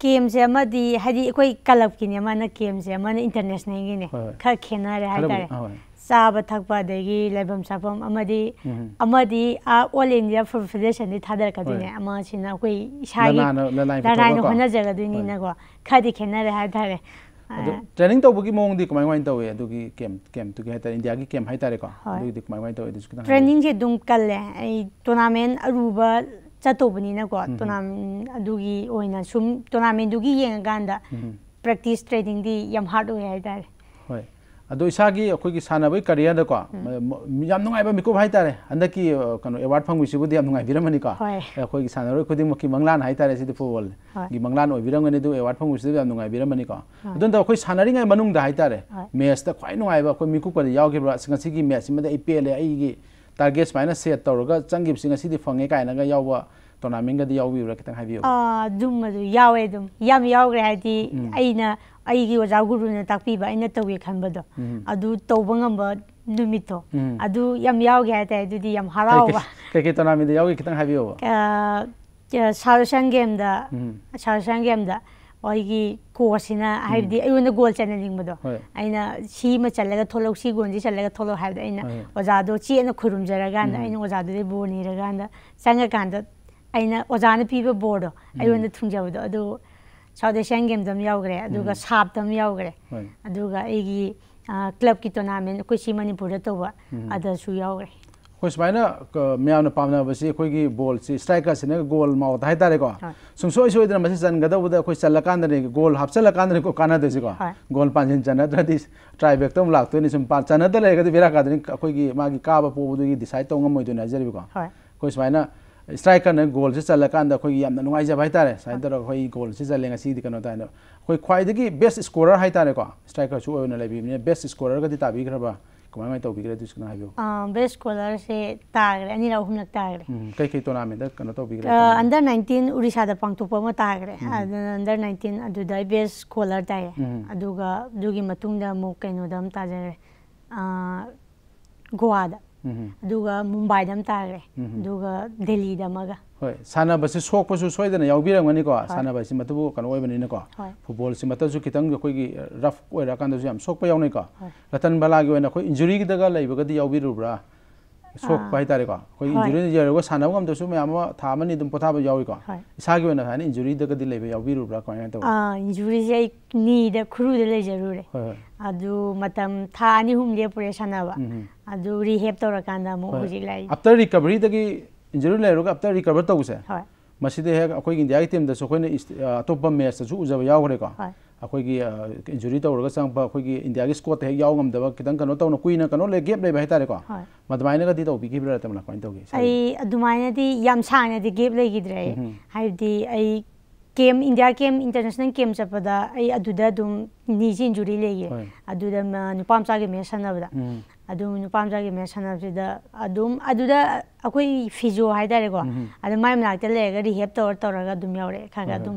केमसे अखोई कलब की केमसे इंटरनेशनल की खर खेनर है चाब थकपी लेबम साफम ऑल इंडिया फुड फेडरेशन थादरकदने अखोई इसाई लड़ाई होनाजगदनीको खर खेनर है ट्रेनिंग तो बुकी मोंग दी कमाई वाइन कैम कैम तो इंडिया की कैम है तारे का ट्रेनिंग जे कल है टूर्नामेंट अरुबा चतो बनी ना को टूर्नामेंट दुगी ट्रेनिंग हार्ड हुए अदो इसागी अखोई नाइब करियर को याम नुंगाइबा भाई तारे हंदा की कनो अवार्ड फंग मिसिबु दि याम नुंगाइ मंगलान है तारे सिदि फुटबॉल मंगलान होने एवाड दु अखोई सानी है तारे मैच त ख्वाइ नुंगाइबा अखोई मिको पर यावगे ब्रा सिंगसि गि मैच सेट तौर चंगी फंगे काइना गा यावबा यावे ꯑꯩꯒꯤ ꯑꯣꯖꯥ ꯒꯨꯔꯨꯅ ꯇꯥꯛꯄꯤꯕ ꯑꯩꯅ ꯇꯧꯒꯦ ꯈꯟꯕꯗꯣ ꯑꯗꯨ ꯇꯧꯕ ꯉꯝꯕ ꯅꯨꯃꯤꯠꯇꯣ ꯑꯗꯨ ꯌꯥꯝ ꯌꯥꯎꯒꯦ ꯍꯥꯏꯇꯥꯔꯦ ꯑꯗꯨꯗꯤ ꯌꯥꯝ ꯍꯔꯥꯎꯕ ꯀꯩꯀꯩ ꯇꯣꯔꯅꯥꯃꯦꯟꯗ ꯌꯥꯎꯒꯦ ꯈꯤꯇꯪ ꯍꯥꯏꯕꯤꯌꯣꯕ ꯁꯥꯎꯠ ꯑꯦꯁꯤꯌꯥꯟ ꯒꯦꯝꯗ ꯁꯥꯎꯠ ꯑꯦꯁꯤꯌꯥꯟ ꯒꯦꯝꯗ ꯑꯩꯒꯤ ꯀꯣꯔꯁꯁꯤꯅ ꯍꯥꯏꯕꯗꯤ ꯑꯩꯉꯣꯟꯗ ꯒꯣꯜ ꯆꯟꯍꯟꯅꯤꯡꯕꯗꯣ ꯑꯩꯅ ꯁꯤꯃ ꯆꯜꯂꯒ ꯊꯣꯛꯂꯛ ꯁꯤ ꯒꯣꯜꯁꯤ ꯆꯜꯂꯒ ꯊꯣꯛꯂꯛ ꯍꯥꯏꯕꯗ ꯑꯩꯅ ꯑꯣꯖꯥꯗꯣ ꯆꯦꯠꯅ ꯈꯨꯔꯨꯝꯖꯔꯀꯥꯟꯗ ꯑꯩꯅ ꯑꯣꯖꯥꯗꯨꯗꯩ ꯕꯣꯔ ꯅꯤꯔꯀꯥꯟꯗ ꯆꯪꯉꯀꯥꯟꯗ ꯑꯩꯅ ꯑꯣꯖꯥꯅ ꯄꯤꯕ ꯕꯣꯔꯗꯣ ꯑꯩꯉꯣꯟꯗ ꯊꯨꯡꯖꯕꯗꯣ ꯑꯗꯨ साउथ एशियन गेम दम यावगरे क्लब की टूर्नामेंट कोई सी मणिपुर तो वा अदर सु यावगरे कोई स्ट्राइकर से गोल माउ थाय तारे को सुंसो इसो इदन मसी गोल हाफ सल कांद ने को काना देसी को गोल पांजन चना ददि ट्राई बैक तम बेरा कादनि कोई की काब काबा पोबुदुगी डिसाइड तो ngam moiduna jerbi स्ट्राइकर ने गोल से चलने गोल से चलने अखोई खाई बेस्ट स्कोर है स्ट्राइकर लेने बेस्ट स्कोरर ताब्रब कमाई तो बेस्ट कॉलर से तागरे कई कई टूर्नामेंट तक ना अंदर 19 उड़ीसा द पंक्तुपो में तागरे अंदर 19 बेस्ट स्कोलर ताये अधूरा दुगी मुम्बा डे है सानोसम्म सानोसँग कन हो फुटबोलित सोपैको रतन बला अब इन्जुरी या ꯁꯣꯛꯄ ꯍꯥꯏꯇꯥꯔꯦꯀꯣ ꯑꯩꯈꯣꯏ ꯏꯟꯖꯨꯔꯤ ꯌꯧꯔꯒ ꯁꯥꯟꯅꯕ ꯉꯝꯗꯕꯁꯨ ꯃꯌꯥꯝ ꯑꯃ ꯊꯥ ꯑꯃꯅꯤ ꯑꯗꯨꯝ ꯄꯣꯊꯥꯕ ꯌꯥꯎꯏꯀꯣ ꯏꯁꯥꯒꯤ ꯑꯣꯏꯅ ꯍꯥꯏꯅ ꯏꯟꯖꯨꯔꯤꯗꯒꯗꯤ ꯂꯩꯕ ꯌꯥꯎꯕꯤꯔꯨꯕ꯭ꯔꯥ ꯀꯃꯥꯏꯅ ꯇꯧꯕ ꯑꯥ ꯏꯟꯖꯨꯔꯤꯁꯦ ꯑꯩ ꯅꯤꯗ ꯈꯨꯔꯨꯗ ꯂꯩꯖꯔꯨꯔꯦ ꯑꯗꯨ ꯃꯇꯝ ꯊꯥ ꯑꯅꯤ ꯑꯍꯨꯝ ꯂꯦꯞꯄꯨꯔꯦ ꯁꯥꯟꯅꯕ ꯑꯗꯨ ꯔꯤꯍꯦꯞ ꯇꯧꯔꯀꯥꯟꯗ ꯑꯃꯨꯛ ꯍꯧꯖꯤꯛ ꯂꯥꯛꯏ ꯑꯞꯇꯔ ꯔꯤꯀꯕꯔꯤꯗꯒꯤ ꯏꯟꯖꯨꯔꯤ ꯂꯩꯔꯒ ꯑꯞꯇꯔ ꯔꯤꯀꯕꯔ ꯇꯧꯕꯁꯦ ꯍꯣꯏ ꯃꯁꯤꯗ ꯍꯦꯛ ꯑꯩꯈꯣꯏꯒꯤ ꯏꯟꯗꯤꯌꯥꯒꯤ ꯇꯤꯝꯗꯁꯨ ꯑꯩꯈꯣꯏꯅ ꯑꯇꯣꯞꯄ ꯃꯦꯠꯁꯇꯁꯨ ꯎꯖꯕ ꯌꯥꯎꯈ꯭ꯔꯦꯀꯣ ꯑꯩꯈꯣꯏꯒꯤ ꯏꯟꯖꯨꯔꯤ ꯇꯧꯔꯒ ꯆꯪꯕ ꯑꯩꯈꯣꯏꯒꯤ ꯏꯟꯗꯤꯌꯥꯒꯤ ꯁ꯭ꯀꯣꯠꯇ ꯍꯦꯛ ꯌꯥꯎ ꯉꯝꯗꯕ ꯈꯤꯇꯪ ꯀꯩꯅꯣ ꯇꯧꯅ ꯀꯨꯏꯅ ꯀꯩꯅꯣ ꯂꯩ ꯒꯦꯞ ꯂꯩꯕ ꯍꯥꯏꯇꯥꯔꯦꯀꯣ ꯃꯗꯨꯃꯥꯏꯅꯒꯗꯤ ꯇꯧꯕꯤꯈꯤꯕ꯭ꯔꯥ ꯇꯝꯅ ꯀꯃꯥꯏꯅ ꯇꯧꯒꯦ ꯑꯩ ꯑꯗꯨꯃꯥꯏꯅꯗꯤ ꯌꯥꯝ ꯁꯥꯡꯅꯗꯤ ꯒꯦꯞ ꯂꯩꯈꯤꯗ꯭ꯔꯦ ꯍꯥꯏꯕꯗꯤ ꯑꯩ ꯀꯦꯝ ꯏꯟꯗꯤꯌꯥ ꯀꯦꯝ ꯏꯟꯇꯔꯅꯦꯁꯅꯦꯜ ꯀꯦꯝ ꯆꯠꯄꯗ ꯑꯩ ꯑꯗꯨꯗ ꯑꯗꯨꯝ ꯅꯤꯁꯤ ꯏꯟꯖꯨꯔꯤ ꯂꯩꯌꯦ ꯑꯗꯨꯗ ꯅꯨꯄꯥ ꯃꯆꯥꯒꯤ ꯃꯦꯠꯁ ꯁꯥꯟꯅꯕꯗ ꯑꯗꯨꯝ ꯅꯨꯄꯥ ꯃꯆꯥꯒꯤ ꯃꯦꯠꯁ ꯁꯥꯟꯅꯕꯁꯤꯗ ꯑꯗꯨꯝ ꯑꯗꯨꯗ ꯑꯩꯈꯣꯏ ꯐꯤꯖꯣ ꯍꯥꯏꯇꯥꯔꯦꯀꯣ ꯑꯗꯨ ꯃꯥꯏ ꯃꯅꯥꯛꯇ ꯂꯩꯔꯒ ꯔꯤꯍꯦꯞ ꯇꯧꯔ ꯇꯧꯔꯒ ꯑꯗꯨꯝ ꯌꯥꯎꯔꯛꯑꯦ ꯈꯔ ꯑꯗꯨꯝ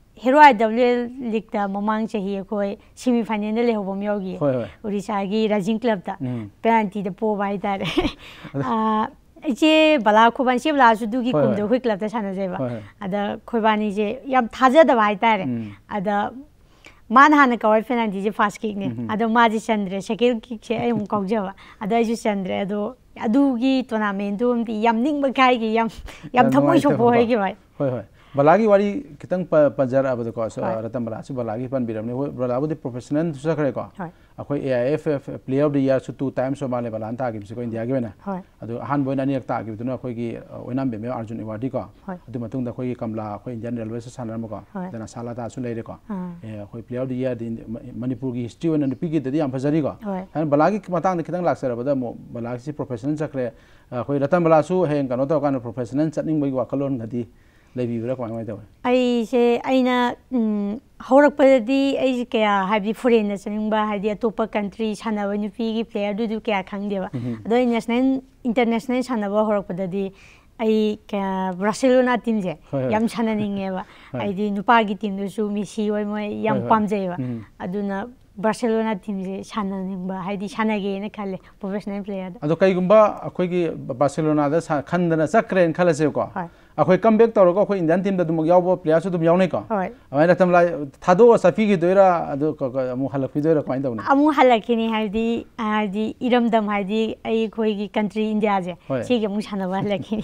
हेरो आई डब्ल्यू एल ꯂꯤꯛꯇ मम ꯆꯍꯤ ꯑꯩꯈꯣꯏ ꯁꯦꯃꯤ ꯐꯥꯏꯅꯦꯜꯗ ꯂꯩꯍꯧꯕ ꯑꯃ ꯌꯥꯎꯈꯤ ꯎꯔꯤꯁꯥꯒꯤ ꯔꯥꯏꯖꯤꯡ ꯀ꯭ꯂꯕꯇ ꯄꯦꯅꯥꯜꯇꯤꯗ इचे बला खोबान से बला सु कुम क्लब ता साना जेबा अदा खोबानी जे या थाजा दबा आइता रे अद मान हाने कवर फेना दिजे फास्ट किक ने अदा चंद्रे शकील किक से एम कौ चंद्रे अदो अदुगी टूर्नामेंट दो यम निंग बकाई की यम यम के भाई होय होय बलागी वारी कितंग पंजर अब देखो सो रतन बला से बलागी पन बिरम ने बला बुदे प्रोफेशनल सुसा करे को अखो AIFF player of the year सु टू टाइम्स माले बलान था गिम को इंडिया के ना अदु हान बोयना नि एकता गिम दुनो की ओनाम बे मे अर्जुन अवार्ड को अदु मतुंग दखो की कमला अखो इंडियन रेलवे से सानर मको जना साला ता सु लेरे को ए अखो player of the year in Manipur की हिस्ट्री वन नपी की ददि हम फजरी को हन बलागी मतांग ने कितंग लाक्सर बदा मो बलागी प्रोफेशनल चक्रे अखो रतन बला सु हेंग कनो तो कान प्रोफेशनल चनिंग बई वाकलोन गदी ꯂꯩꯕꯤꯕ꯭ꯔꯥ ꯀꯃꯥꯏ ꯀꯃꯥꯏ ꯇꯧꯋꯤ ꯑꯩꯁꯦ ꯑꯩꯅ ꯍꯧꯔꯛꯄꯗꯗꯤ ꯑꯩꯁꯦ ꯀꯌꯥ ꯍꯥꯏꯕꯗꯤ ꯐꯣꯔꯦꯟꯗ ꯆꯪꯅꯤꯡꯕ ꯍꯥꯏꯕꯗꯤ ꯑꯇꯣꯞꯄ ꯀꯟꯇ꯭ꯔꯤ ꯁꯥꯟꯅꯕ ꯅꯨꯄꯤꯒꯤ ꯄ꯭ꯂꯦꯌꯔꯗꯨꯗꯤ ꯀꯌꯥ ꯈꯪꯗꯦꯕ ꯑꯗꯣ ꯑꯩ ꯅꯦꯁꯅꯦꯜ ꯏꯟꯇꯔꯅꯦꯁꯅꯦꯜ ꯁꯥꯟꯅꯕ ꯍꯧꯔꯛꯄꯗꯗꯤ ꯑꯩ ꯕ꯭ꯔꯥꯁꯤꯂꯣꯅꯥ ꯇꯤꯝꯁꯦ ꯌꯥꯝ ꯁꯥꯟꯅꯅꯤꯡꯉꯦꯕ ꯍꯥꯏꯗꯤ ꯅꯨꯄꯥꯒꯤ ꯇꯤꯝꯗꯨꯁꯨ ꯃꯤꯁꯤ ꯍꯣꯏ ꯃꯣꯏ ꯌꯥꯝ ꯄꯥꯝꯖꯩꯌꯦꯕ ꯑꯗꯨꯅ ꯕꯥꯔꯁꯦꯂꯣꯅꯥ ꯇꯤꯝꯁꯦ ꯁꯥꯟꯅꯅꯤꯡꯕ ꯍꯥꯏꯗꯤ ꯁꯥꯟꯅꯒꯦꯅ ꯈꯜꯂꯦ ꯄ꯭ꯔꯣꯐꯦꯁꯅꯦꯜ ꯄ꯭ꯂꯦꯌꯔꯗ ꯑꯗꯣ ꯀꯩꯒꯨꯝꯕ ꯑꯩꯈꯣꯏꯒꯤ ꯕꯥꯔꯁꯦꯂꯣꯅꯥꯗ ꯈꯟꯗꯅ ꯆꯠꯈ꯭ꯔꯦꯅ ꯈꯜꯂꯁꯦꯕꯀꯣ अखोय कम बैक तौर को इंडियन टीम दम प्लेयर दम यावने को अमय रतम ला थादो सफी की दोरा अदो अमु हलक दोरा कमाइन दवने की कंट्री इंडिया जे ठीक है मु छाना हलकिनी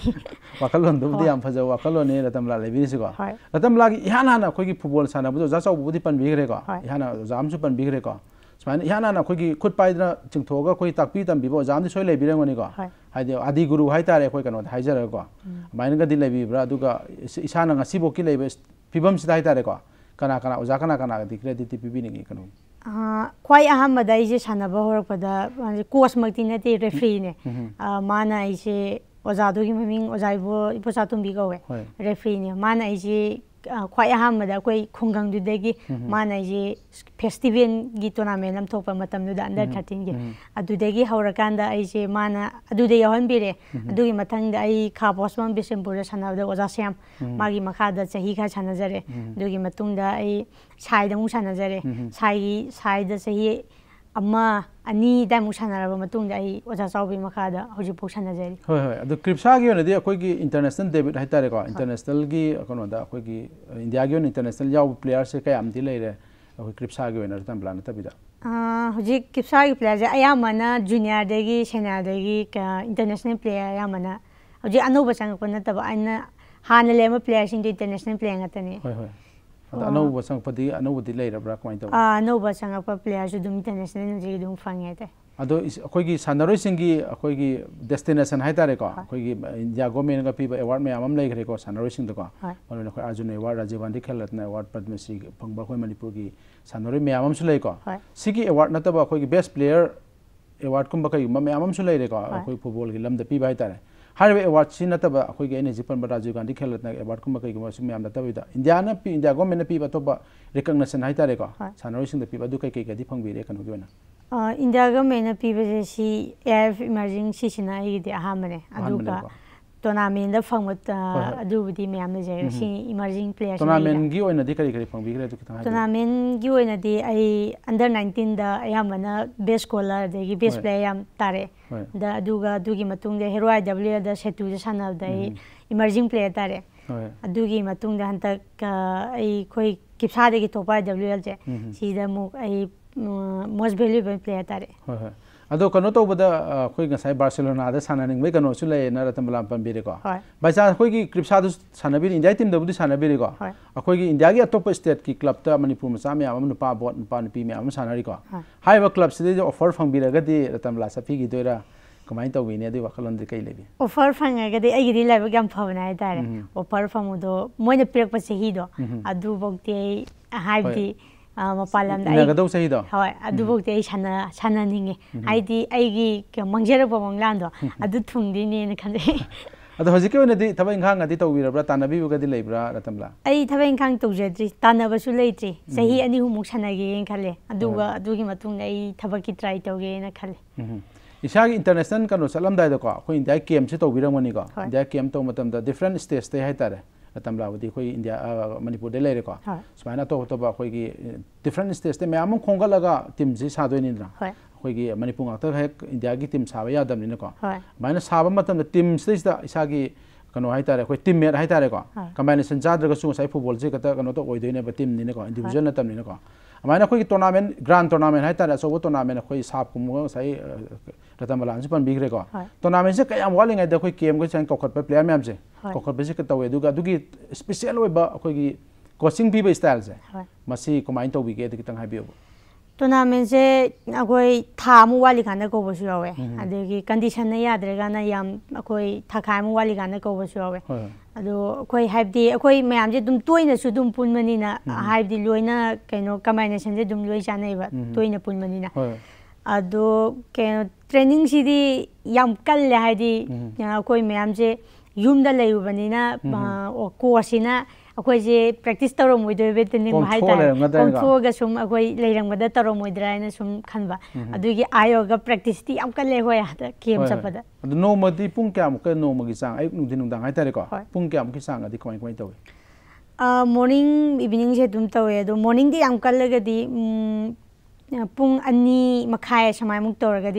की याना ना खोई की फुटबॉल साना बुजो जासा बुदी पन बिगरे को याना जाम खुद पाइदना चिंगथोगा खोई ताकपी तम बिबो जाम दि ꯍꯥꯏꯗꯤ ꯑꯥꯗꯤ ꯒꯨꯔꯨ ꯍꯥꯏꯇꯥꯔꯦ ꯑꯩꯈꯣꯏ ꯀꯩꯅꯣꯗ ꯍꯥꯏꯖꯔꯒꯀꯣ ꯑꯗꯨꯃꯥꯏꯅꯒꯗꯤ ꯂꯩꯕꯤꯕ꯭ꯔꯥ ꯑꯗꯨꯒ ꯏꯁꯥꯅ ꯉꯁꯤꯐꯥꯎꯒꯤ ꯂꯩꯕ ꯐꯤꯕꯝꯁꯤꯗ ꯍꯥꯏꯇꯥꯔꯦꯀꯣ ꯀꯅꯥ ꯀꯅꯥ ꯑꯣꯖꯥ ꯀꯅꯥ ꯀꯅꯥꯒꯗꯤ ꯀ꯭ꯔꯦꯗꯤꯠꯇꯤ ꯄꯤꯕꯤꯅꯤꯡꯉꯤ ꯀꯩꯅꯣ ख्वाई अहमद असे सानब हरपद कोचमती नते रेफ्रीने माना असे ओजादगी ममिंग ओजाइबो इपोचा तुम्बी कौए रेफ्रीने माना असे ख्वाई अहमद अखोई खुंगंगदुदगी माने ये फेस्टिवल गी टूर्नामेंट हम थोप अंडर 13 गे अदुदगी हौरकांदा आई खा पोस्मन बिसेमपुर सनावदा ओजा श्याम मागी मखादा चही खा सनाजरे दुगी मतुंग सही इंटरनेशनल डेबिट है इंटरनेशनल की इंडिया की इंटरनेशनल प्लेयर से क्या क्रिप्सा तब क्रिप्सा की प्लेयर अयामन जूनियर सेनियर इंटरनेशनल प्लेयर अब अयामना अनौब चंगप नाब हाँ लेम प्लेयर इंटरनेशनल प्लेयर ꯑꯗ ꯑꯅꯧꯕ ꯆꯪꯉꯛꯄꯗꯤ ꯑꯅꯧꯕꯗꯤ ꯂꯩꯔꯕ꯭ꯔꯥ ꯀꯃꯥꯏꯅ ꯇꯧꯋꯤ ꯑꯅꯧꯕ ꯆꯪꯉꯛꯄ ꯄ꯭ꯂꯦꯌꯔꯁꯨ ꯑꯗꯨꯝ ꯏꯟꯇꯔꯅꯦꯁꯅꯦꯜ ꯍꯧꯖꯤꯛ ꯑꯗꯨꯝ ꯐꯪꯉꯦ ꯍꯥꯏꯇꯥꯔꯦ ꯑꯗꯣ ꯑꯩꯈꯣꯏꯒꯤ ꯁꯥꯟꯅꯔꯣꯏꯁꯤꯡꯒꯤ ꯑꯩꯈꯣꯏꯒꯤ ꯗꯦꯁꯇꯤꯅꯦꯁꯟ ꯍꯥꯏꯇꯥꯔꯦꯀꯣ ꯑꯩꯈꯣꯏꯒꯤ ꯏꯟꯗꯤꯌꯥ ꯒꯣꯔꯃꯦꯟꯒ ꯄꯤꯕ ꯑꯦꯋꯥꯔꯗ ꯃꯌꯥꯝ ꯑꯃ ꯂꯩꯈ꯭ꯔꯦꯀꯣ ꯁꯥꯟꯅꯔꯣꯏꯁꯤꯡꯗꯀꯣ ꯃꯔꯨꯑꯣꯏꯅ ꯑꯩꯈꯣꯏ ꯑꯔꯖꯨꯟ ꯑꯦꯋꯥꯔꯗ ꯔꯥꯖꯤꯕ ꯒꯥꯟꯙꯤ ꯈꯦꯜ ꯔꯠꯅ ꯑꯦꯋꯥꯔꯗ ꯄꯗꯃꯁꯤ ꯐꯪꯕ ꯑꯩꯈꯣꯏ ꯃꯅꯤꯄꯨꯔꯒꯤ ꯁꯥꯟꯅꯔꯣꯏ ꯃꯌꯥꯝ ꯑꯃꯁꯨ ꯂꯩꯀꯣ ꯁꯤꯒꯤ ꯑꯦꯋꯥꯔꯗ ꯅꯠꯇꯕ ꯑꯩꯈꯣꯏꯒꯤ ꯕꯦꯁ ꯄ꯭ꯂꯦꯌꯔ ꯑꯦꯋꯥꯔꯗ ꯀꯨꯝꯕ ꯀꯩꯒꯨꯝꯕ ꯃꯌꯥꯝ ꯑꯃꯁꯨ ꯂꯩꯔꯦꯀꯣ ꯑꯩꯈꯣꯏ ꯐꯨꯠꯕꯣꯜꯒꯤ ꯂꯝꯗ ꯄꯤꯕ ꯍꯥꯏꯇꯥꯔꯦ ꯍꯥꯏꯔꯤꯕ ꯑꯦꯋꯥꯔꯗꯁꯤ ꯅꯠꯇꯕ ꯑꯩꯈꯣꯏꯒꯤ ꯑꯩꯅ ꯍꯧꯖꯤꯛ ꯄꯟꯕ ꯔꯥꯖꯤꯕ ꯒꯥꯟꯙꯤ ꯈꯦꯜ ꯔꯠꯅ ꯑꯦꯋꯥꯔꯗꯀꯨꯝꯕ ꯀꯩꯒꯨꯝꯕ ꯁꯤ ꯃꯌꯥꯝ ꯅꯠꯇꯕꯤꯗ ꯏꯟꯗꯤꯌꯥꯅ ꯄꯤ ꯏꯟꯗꯤꯌꯥ ꯒꯣꯔꯃꯦꯟꯅ ꯄꯤꯕ ꯑꯇꯣꯞꯄ ꯔꯤꯀꯛꯅꯦꯁꯟ ꯍꯥꯏꯇꯥꯔꯦꯀꯣ ꯁꯥꯟꯅꯔꯣꯏꯁꯤꯡꯗ ꯄꯤꯕ ꯑꯗꯨ ꯀꯩ ꯀꯩꯒꯗꯤ ꯐꯪꯕꯤꯔꯦ ꯀꯩꯅꯣꯒꯤ ꯑꯣꯏꯅ ꯏꯟꯗꯤꯌꯥ ꯒꯣꯔꯃꯦꯟꯅ ꯄꯤꯕꯁꯦ ꯁꯤ ꯑꯦ ꯑꯥꯏ ꯑꯦꯐ ꯏꯃꯔꯖꯤꯡ ꯁꯤꯁꯤꯅ ꯑꯩꯒꯤꯗꯤ ꯑꯍꯥꯟꯕꯅꯦ ꯑꯗꯨꯒ टूर्नामेंट फंगत अदुबदी मैम ले जाए सी इमर्जिंग प्लेयर्स टूर्नामेंट की ओइनदी करी करी फंग बिगरे तो कितना टूर्नामेंट की ओइनदी आई अंडर 19 द याम ना बेस्ट स्कॉलर दे की बेस्ट प्लेयर याम तारे द अदुगा अदुगी मतुंग दे हेरो आई डब्ल्यू द सेतु जे साना द इमर्जिंग प्लेयर तारे अदुगी मतुंग द हंतक आई कोई किपसा दे की तोपा डब्ल्यू एल जे सी द मु आई मोस्ट वैल्यूएबल प्लेयर तारे अदो कनो तो बदा कोई गसाई बार्सिलोना आदे सानानिंग वे कनो सुले न रतमलाम पम्बीरे को भाई सा कोई की क्रिप्सा दु सानाबी इंडिया टीम दबुदी सानाबीरे को अखोई की इंडिया की अटोप स्टेट की क्लब त मणिपुर मसा में आम नुपा बोट नुपा नुपी में आम सानारी को हाई व क्लब से ऑफर फंगबीरगदि रतमला सफी की दोरा कमाई तो वीने दी वकलन दी कई लेबी offer फंगा they I the live गम फवना है तारे ऑफर फमु दो मोने पिरक पसे ही दो अदु बगते हाई दी ꯃꯄꯥꯟ ꯂꯝꯗ ꯏꯟꯅꯒꯗꯧ ꯆꯍꯤꯗꯣ ꯍꯣꯏ ꯑꯗꯨꯐꯧꯗꯤ ꯑꯩ ꯁꯥꯟꯅꯅꯤꯡꯉꯦ ꯍꯥꯏꯗꯤ ꯑꯩꯒꯤ ꯃꯥꯡꯖꯔꯛꯄ ꯃꯪꯂꯥꯟꯗꯣ ꯑꯗꯨ ꯊꯨꯡꯗꯣꯏꯅꯦꯅ ꯈꯟꯖꯩ ꯑꯗꯣ ꯍꯧꯖꯤꯛꯀꯤ ꯑꯣꯏꯅꯗꯤ ꯊꯕꯛ ꯏꯪꯈꯥꯡꯒꯗꯤ ꯇꯧꯕꯤꯔꯕ꯭ꯔꯥ ꯇꯥꯟꯅꯕꯤꯕꯒꯗꯤ ꯂꯩꯕ꯭ꯔꯥ ꯔꯇꯝꯂꯥ ꯑꯩ ꯊꯕꯛ ꯏꯪꯈꯥꯡ ꯇꯧꯖꯗ꯭ꯔꯤ ꯇꯥꯟꯅꯕꯁꯨ ꯂꯩꯇ꯭ꯔꯤ ꯆꯍꯤ ꯑꯅꯤ ꯑꯍꯨꯝꯃꯨꯛ ꯁꯥꯟꯅꯒꯦꯅ ꯈꯜꯂꯦ ꯑꯗꯨꯒ ꯑꯗꯨꯒꯤ ꯃꯇꯨꯡꯗ ꯑꯩ ꯊꯕꯛꯀꯤ ꯇ꯭ꯔꯥꯏ ꯇꯧꯒꯦꯅ ꯈꯜꯂꯦ इसागी इंटरनेशनल कनो चलम दाय दको को इंडिया केम से तो बिरमनी को इंडिया केम तो मतलब द डिफरेंट स्टेज ते है तारे ꯇꯝꯂꯥꯕꯗꯤ ꯑꯩꯈꯣꯏ ꯏꯟꯗꯤꯌꯥ ꯃꯅꯤꯄꯨꯔꯗ ꯂꯩꯔꯦꯀꯣ ꯁꯨꯃꯥꯏꯅ ꯑꯇꯣꯞ ꯑꯇꯣꯞꯄ ꯑꯩꯈꯣꯏꯒꯤ ꯗꯤꯐ꯭ꯔꯦꯟ ꯏꯁꯇꯦꯠꯁꯇ ꯃꯌꯥꯝ ꯑꯃ ꯈꯣꯝꯒꯠꯂꯒ ꯇꯤꯝꯁꯤ ꯁꯥꯗꯣꯏꯅꯤꯗꯅ ꯑꯩꯈꯣꯏꯒꯤ ꯃꯅꯤꯄꯨꯔ ꯉꯥꯛꯇ ꯍꯦꯛ ꯏꯟꯗꯤꯌꯥꯒꯤ ꯇꯤꯝ ꯁꯥꯕ ꯌꯥꯗꯕꯅꯤꯅꯀꯣ ꯑꯗꯨꯃꯥꯏꯅ ꯁꯥꯕ ꯃꯇꯝꯗ ꯇꯤꯝꯁꯤꯗꯩꯁꯤꯗ ꯏꯁꯥꯒꯤ ꯀꯩꯅꯣ ꯍꯥꯏꯇꯥꯔꯦ ꯑꯩꯈꯣꯏ ꯇꯤꯝꯃꯦꯠ ꯍꯥꯏꯇꯥꯔꯦꯀꯣ ꯀꯝꯕꯥꯏꯅꯦꯁꯟ ꯆꯥꯗ꯭ꯔꯒꯁꯨ ꯉꯁꯥꯏ ꯐꯨꯠꯕꯣꯜꯁꯦ ꯈꯛꯇ ꯀꯩꯅꯣ ꯇꯧ ꯑꯣꯏꯗꯣꯏꯅꯦꯕ ꯇꯤꯝꯅꯤꯅꯀꯣ ꯏꯟꯗꯤꯕꯤꯖꯨꯋꯦꯜ ꯅꯠꯇꯕꯅꯤꯅꯀꯣ अमाइन अखोई टोर्नामेंट ग्रांड तोनामें है तारे अखोई साफ कम सही रतन बलान से पनबी ग्रेको टोर्नामेंट से कयाम वालिंग है देखो केम को चंग कोखर पे प्लेयर मैम से कोखर पे से कतवे दुगा दुगी स्पेशल अखोई की कोचिंग भी स्टाइल से मसी कमाइन तो बिगे दिख तंग हाबियो से अखोई था वाली खाने को बसु कंडीशन ने अखोई थकामु वाली खाने को बसु अब हिजो अखो म्यामे त पुन लैन किन कम्बानेसनजे चाहिँ तैन पुन्न अहिले ट्रेनिस कल् है अब युद्ध लुबान अखोजे प्रैक्टिस तौरम मोइदोबे तने हाइ ता कोंथोगा सुम अखोय लेरंग मदा तौरम मोइदरा ने सुम खनबा अदुगी आयोगा प्रैक्टिस ती याम कले होय हाता केम सपदा अदु नो मदी पुंग क्याम के नो मगी सांग आइ नुदि नुदा हाइ तारे को पुंग क्याम की सांग अदि कोय कोय तवे मॉर्निंग इवनिंग से तुम तवे अदु मॉर्निंग दे याम कलगदी पि सौरि खे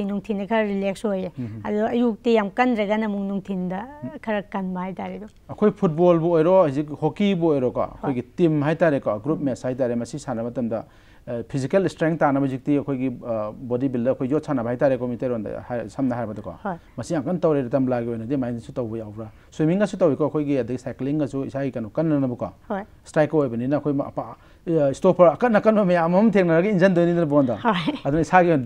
अयुक्ति कन्गिल खा अ फुटबल होकि तिमेकि ग्रुप मेसारेपछि सानोमा फिजिक अघि बोड बिल्ल जोट सानो हरेकको सन कन तरे टलाइनस स्विमिङ तौईको अहिले अहिले सइकिलङ्स यसो कन्नको स्ट्राको स्टोपर अकन अकन में आम इंजन दोनी दर बोंदा अदन इसा के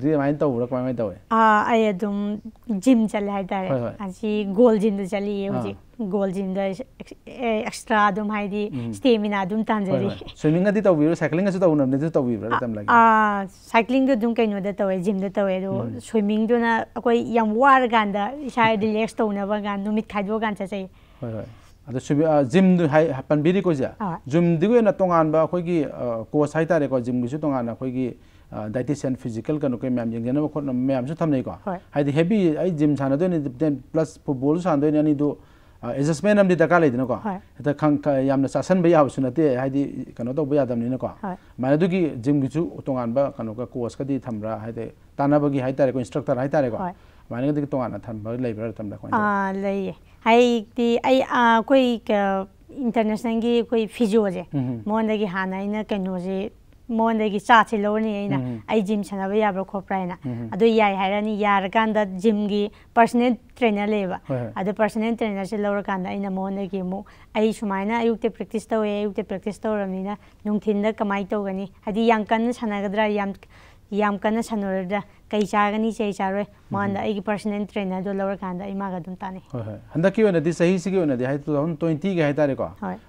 जिम चले गोल जिम द चली गोल जिम द एक्स्ट्रा स्टेमिना दुम तांजरी स्विमिंग दि तो बिरो साइक्लिंग सु तो जिम द स्विमिंग दो ना इसा रिलैक्स तो उन ब ada subi gym du hai pan biri ko ja gym du na tongan ba khoi gi ko sai ta re ko gym gi su tongan na khoi gi dietitian physical ka no ke mam jing na ko na mam su tham nei ko hai di heavy ai gym chana do ni plus football san do ni do adjustment am di ta ka le dino ko ta khang ka yam na sasan ba ya su na te hai di ka no do ba ya dam ni na ko ma du gi gym gi su tongan ba ka no ka course ka di tham ra hai de ta na ba gi hai ta re ko instructor hai ta re ko ꯑꯗꯨꯃꯥꯏꯅꯒꯗꯤ ꯇꯣꯉꯥꯟꯅ ꯊꯝꯕ ꯂꯩꯕ꯭ꯔꯥ ꯃꯇꯝꯗ ꯑꯩꯈꯣꯏꯅ ꯂꯩꯌꯦ ꯍꯥꯏꯗꯤ ꯑꯩ ꯑꯩꯈꯣꯏ ꯏꯟꯇꯔꯅꯦꯁꯅꯦꯜꯒꯤ ꯑꯩꯈꯣꯏ ꯐꯤꯖꯣꯁꯦ ꯃꯉꯣꯟꯗꯒꯤ ꯍꯥꯟꯅ ꯑꯩꯅ ꯀꯩꯅꯣꯁꯦ ꯃꯉꯣꯟꯗꯒꯤ ꯆꯥꯁꯦ ꯂꯧꯔꯅꯤ ꯑꯩꯅ ꯑꯩ ꯖꯤꯝ ꯁꯥꯟꯅꯕ ꯌꯥꯕ꯭ꯔꯥ ꯈꯣꯠꯄ꯭ꯔꯥ ꯍꯥꯏꯅ ꯑꯗꯨ ꯌꯥꯏ ꯍꯥꯏꯔꯅꯤ ꯌꯥꯔꯀꯥꯟꯗ ꯖꯤꯝꯒꯤ ꯄꯔꯁꯣꯅꯦꯜ ꯇ꯭ꯔꯦꯅꯔ ꯂꯩꯕ ꯑꯗꯨ ꯄꯔꯁꯣꯅꯦꯜ ꯇ꯭ꯔꯦꯅꯔꯁꯦ ꯂꯧꯔꯀꯥꯟꯗ ꯑꯩꯅ ꯃꯉꯣꯟꯗꯒꯤ ꯑꯃꯨꯛ ꯑꯩ ꯁꯨꯃꯥꯏꯅ ꯑꯌꯨꯛꯇ ꯄ꯭ꯔꯦꯛꯇꯤꯁ ꯇꯧꯋꯦ ꯑꯌꯨꯛꯇ ꯄ꯭ꯔꯦꯛꯇꯤꯁ ꯇꯧꯔꯕꯅꯤꯅ ꯅꯨꯡꯊꯤꯟꯗ ꯀꯃꯥꯏꯅ ꯇꯧꯒꯅꯤ ꯍꯥꯏꯗꯤ ꯌꯥꯝ ꯀꯟꯅ ꯁꯥꯟꯅꯒꯗ꯭ꯔꯥ ꯌꯥꯝ ꯌꯥꯝ ꯀꯟꯅ ꯁꯥꯟꯅꯔꯣꯏꯗ꯭ꯔꯥ कई चागनी चारों है मान एक पर्सनल ट्रेनर दो लवर कान दा इमा गदुम ताने होय है हंदा क्यों वने दिस सही सिगी वने दि हाइ 2020 गे है तारे को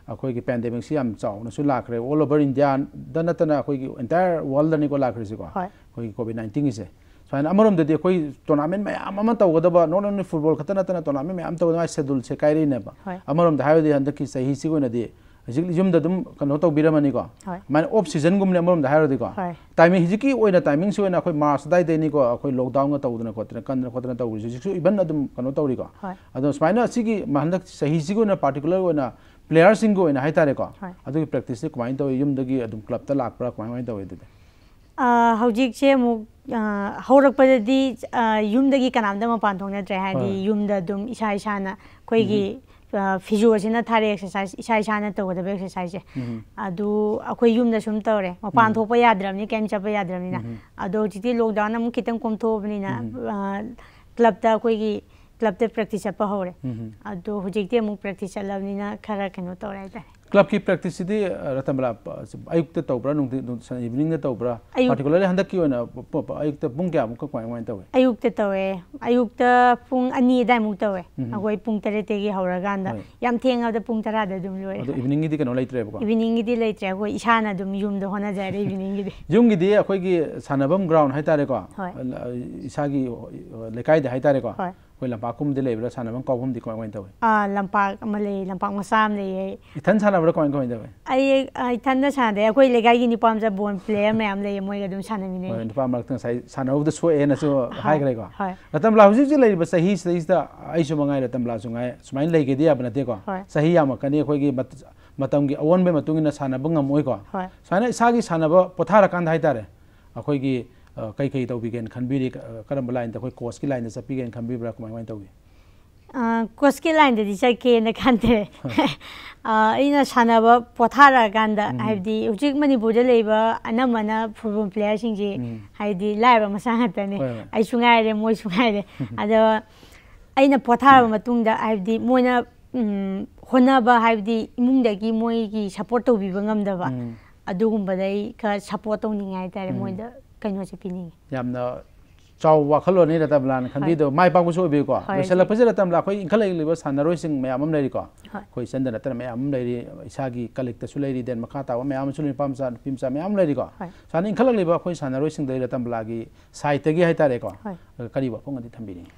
कोई की पैंडेमिक सी हम चाव न सु लाखरे ऑल ओवर इंडिया तन नतना कोई की इंटर वर्ल्ड ने को लाखरे सि को अखोय कोविड 19 इसे ꯁꯨꯃꯥꯏꯅ ꯑꯃꯔꯣꯝꯗꯗꯤ ꯑꯩꯈꯣꯏ ꯇꯣꯔꯅꯥꯃꯦꯟ ꯃꯌꯥꯝ ꯑꯃ ꯇꯧꯒꯗꯕ ꯅꯣꯠ ꯑꯣꯟꯂꯤ ꯐꯨꯠꯕꯣꯜ ꯈꯛꯇ ꯅꯠꯇꯅ ꯇꯣꯔꯅꯥꯃꯦꯟ ꯃꯌꯥꯝ ꯇꯧꯒꯗꯕ ꯁꯦꯗꯨꯜꯁꯦ ꯀꯥꯏꯔꯛꯏꯅꯦꯕ ꯑꯃꯔꯣꯝꯗ ꯍꯥꯏꯔꯗꯤ ꯍꯟꯗꯛꯀꯤ ꯆꯍꯤꯁꯤꯒꯤ ꯑꯣꯏꯅꯗꯤ हजिक यूम दुम कौतमनीको मैं ऑफ सीजन गुमने मरमदेको टाइमिंग हजी टाइमिंग से मार्चदेनको अखो लॉकडाउन तौदन खोटे कन्न खोटन तौर इवन अम कौतरीको अदायना हंधक सही पार्टिकुलर प्लेयर सिंगेको प्रैक्टिस कमाइन तौर यूम की क्लब तक कमाय तौर हजिसे यूम की कनाद मपान यूम इसा इसा कोई ꯐꯤꯖꯣꯁꯤꯅ ꯊꯥꯔꯦ ꯑꯦꯛꯁꯔꯁꯥꯏꯁ ꯏꯁꯥ ꯏꯁꯥꯅ ꯇꯧꯒꯗꯕ ꯑꯦꯛꯁꯔꯁꯥꯏꯁꯁꯦ ꯑꯗꯨ ꯑꯩꯈꯣꯏ ꯌꯨꯝꯗ ꯁꯨꯝ ꯇꯧꯔꯦ ꯃꯄꯥꯟ ꯊꯣꯛꯄ ꯌꯥꯗ꯭ꯔꯕꯅꯤ ꯀꯩꯝ ꯆꯠꯄ ꯌꯥꯗ꯭ꯔꯕꯅꯤꯅ ꯑꯗꯣ ꯍꯧꯖꯤꯛꯇꯤ ꯂꯣꯛꯗꯥꯎꯟ ꯑꯃꯨꯛ खितम कम क्लबता अखोई क्लब प्रैक्टिस चप हौरे अजि प्रैक्टिस चलने खरा कहीं तौर है क्लबकी प्रैक्टिस दी रतमला आयुक्त तौब्रा इवनिंग तौब्रा पर्टिकुलरली हंदक की ओना आयुक्त पुंग क्या मुक क्वाय वाइन तवे आयुक्त तवे आयुक्त पुंग अनि दाइ मुक तवे अगोय पुंग तरे तेगी हौरा गांदा याम थेंगा द पुंग तरा द दुम लोय इवनिंग दी कनो लाइत्रे बको इवनिंग दी लाइत्रे अगोय इशाना दुम युम द होना जाय इवनिंग दी युम गी दी अखोय गी सानाबम ग्राउंड हाय तारे को इसागी लेकाय द हाय तारे को ꯑꯩꯈꯣꯏ ꯂꯝꯄꯥꯛꯀꯨꯝꯕꯗꯤ ꯂꯩꯕ꯭ꯔꯥ ꯁꯥꯟꯅꯐꯝ ꯀꯥꯎꯐꯝꯗꯤ ꯀꯃꯥꯏ ꯀꯃꯥꯏꯅ ꯇꯧꯋꯤ ꯑꯥ ꯂꯝꯄꯥꯛ ꯑꯃ ꯂꯩ ꯂꯝꯄꯥꯛ ꯃꯆꯥ ꯑꯃ ꯂꯩꯌꯦ ꯏꯊꯟ ꯁꯥꯟꯅꯕ꯭ꯔꯥ ꯀꯃꯥꯏ ꯀꯃꯥꯏꯅ ꯇꯧꯋꯤ ꯑꯩ ꯑꯥ, ꯏꯊꯟꯗ ꯁꯥꯟꯅꯗꯦ ꯑꯩꯈꯣꯏ ꯂꯩꯀꯥꯏꯒꯤ ꯅꯨꯄꯥ ꯃꯆꯥ ꯕꯣꯜ ꯄ꯭ꯂꯦꯌꯔ ꯃꯌꯥꯝ ꯂꯩꯌꯦ ꯃꯣꯏꯒ ꯑꯗꯨꯝ ꯍꯣꯏ ꯁꯥꯟꯅꯃꯤꯟꯅꯩ ꯅꯨꯄꯥ ꯃꯔꯛꯇ ꯉꯁꯥꯏ ꯁꯥꯟꯅꯕꯗ ꯁꯣꯛꯑꯦꯅꯁꯨ ꯍꯥꯏꯈ꯭ꯔꯦꯀꯣ ꯍꯣꯏ ꯔꯇꯝꯂꯥ ꯍꯧꯖꯤꯛ ꯍꯧꯖꯤꯛ ꯂꯩꯔꯤꯕ ꯆꯍꯤꯁꯤꯗꯩꯁꯤꯗ ꯑꯩꯁꯨ ꯃꯉꯥꯏ ꯔꯇꯝꯂꯥꯁꯨ ꯉꯥꯏ ꯁꯨꯃꯥꯏꯅ ꯂꯩꯒꯦꯗꯤ ꯌꯥꯕ ꯅꯠꯇꯦꯀꯣ ꯍꯣꯏ. ꯆꯍꯤ ꯌꯥꯝꯃꯛꯀꯅꯤ ꯑꯩꯈꯣꯏꯒꯤ ꯃꯠ- ꯃꯇꯝꯒꯤ ꯑꯑꯣꯟꯕꯒꯤ ꯃꯇꯨꯡ ꯏꯟꯅ ꯁꯥꯟꯅꯕ ꯉꯝꯃꯣꯏꯀꯣ ꯍꯣꯏ ꯁꯨꯃꯥꯏꯅ ꯏꯁꯥꯒꯤ ꯁꯥꯟꯅꯕ ꯄꯣꯊꯥꯔꯀꯥꯟꯗ ꯍꯥꯏꯇꯥꯔꯦ ꯑꯩꯈꯣꯏꯒꯤ कई कई तौबीगेन खनबीरी करम लाइन अखोई की लाइन चपीगेन खनबीब्रा कमाय कमाय तौबी कोर्स की लाइन दे दिशा के न खानते इन फुटबॉल प्लेयर सिंग जी हाइदी लाइव मसा हतने आई सुंगाय रे मोय सुंगाय रे अदो ꯑꯩꯅ ꯄꯣꯊꯥꯔꯕ ꯃꯇꯨꯡꯗ ꯍꯥꯏꯕꯗꯤ ꯃꯣꯏꯅ ꯍꯣꯠꯅꯕ ꯍꯥꯏꯕꯗꯤ ꯀꯩꯅꯣꯁꯦ ꯄꯤꯅꯤꯡꯉꯤ ꯌꯥꯝꯅ ꯆꯥꯎꯕ ꯋꯥꯈꯜꯂꯣꯟꯅꯤ ꯔꯇꯝꯂꯥꯅ ꯈꯟꯕꯤꯗꯣ ꯃꯥꯏ ꯄꯥꯛꯄꯁꯨ ꯑꯣꯏꯕꯤꯀꯣ ꯂꯣꯏꯁꯤꯜꯂꯛꯄꯁꯦ ꯔꯇꯝꯂꯥ ꯑꯩꯈꯣꯏ ꯏꯟꯈꯠꯂꯛꯂꯤꯕ ꯁꯥꯟꯅꯔꯣꯏꯁꯤꯡ ꯃꯌꯥꯝ ꯑꯃ ꯂꯩꯔꯤꯀꯣ ꯑꯩꯈꯣꯏ ꯏꯆꯟꯗ ꯅꯠꯇꯅ ꯃꯌꯥꯝ ꯑꯃ ꯂꯩꯔꯤ ꯏꯁꯥꯒꯤ ꯀꯂꯤꯛꯇꯁꯨ ꯂꯩꯔꯤ ꯗꯦꯟ ꯃꯈꯥ ꯇꯥꯕ ꯃꯌꯥꯝ ꯑꯃꯁꯨ ꯅꯨꯄꯥ ꯃꯆꯥ ꯅꯨꯄꯤ ꯃꯆꯥ ꯃꯌꯥꯝ ꯂꯩꯔꯤꯀꯣ ꯁꯨꯃꯥꯏꯅ ꯏꯟꯈꯠꯂꯛꯂꯤꯕ ꯑꯩꯈꯣꯏ ꯁꯥꯟꯅꯔꯣꯏꯁꯤꯡꯗ ꯔꯇꯝꯕꯂꯥꯒꯤ ꯁꯥꯏꯠꯇꯒꯤ ꯍꯥꯏꯇꯥꯔꯦꯀꯣ ꯀꯔꯤ ꯋꯥꯐꯝ ꯑꯗꯤ ꯊꯝꯕꯤꯅꯤꯡꯉꯤ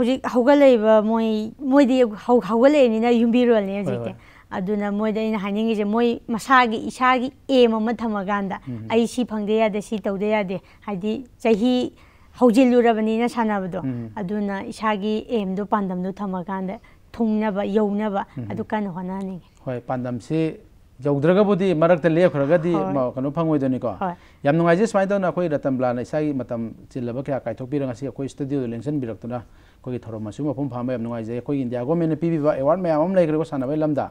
ꯍꯧꯖꯤꯛ ꯍꯧꯒꯠꯂꯛꯏꯕ ꯃꯣꯏ ꯃꯣꯏꯗꯤ ꯍꯧꯒꯠꯂꯛꯏꯕꯅꯤꯅ ꯌꯨꯝꯕꯤꯔꯣꯜꯅꯤ ꯍꯧꯖꯤꯛꯇꯤ अन मैदा हैनिस मै मसँग तौँ यादे है हजिलुब सानो अन यसो पानदो ठम्म कौँ अन हे पानी जौँदेखि लेपख्ने किन फैदिको समान अहिले रतमला यस चिल्भ क्या क्या अब स्टुडियो ल्याङ्कन कोई थोरम मसु मफम फामे यम नुगाइ जे कोई इंडिया गवर्नमेंट पीबी पीबीबा अवार्ड में आम लेग्रे को सनाबे लमदा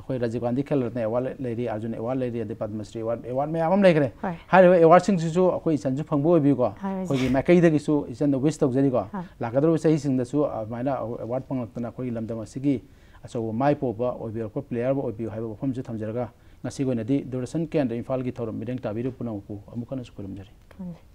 अखोई राजीव गांधी खेल रत्न अवार्ड लेरी अर्जुन अवार्ड लेरी अदे पद्मश्री अवार्ड अवार्ड में आम लेग्रे हाय रे अवार्ड सिंग सिसु अखोई इसन जु फंगबो बि को कोई मैकै दगि सु इसन द विस जरी को लागद्रो सही सिंग दसु माइना अवार्ड पंगतना कोई लमदा मसिगी अचौ माइ पोबा ओबिर को प्लेयर ओबियो हाइबो मफम जु थमजरगा ngasi goina di duration kendra imphal gi thorum mideng tabiru punau ku amukana sukurum jari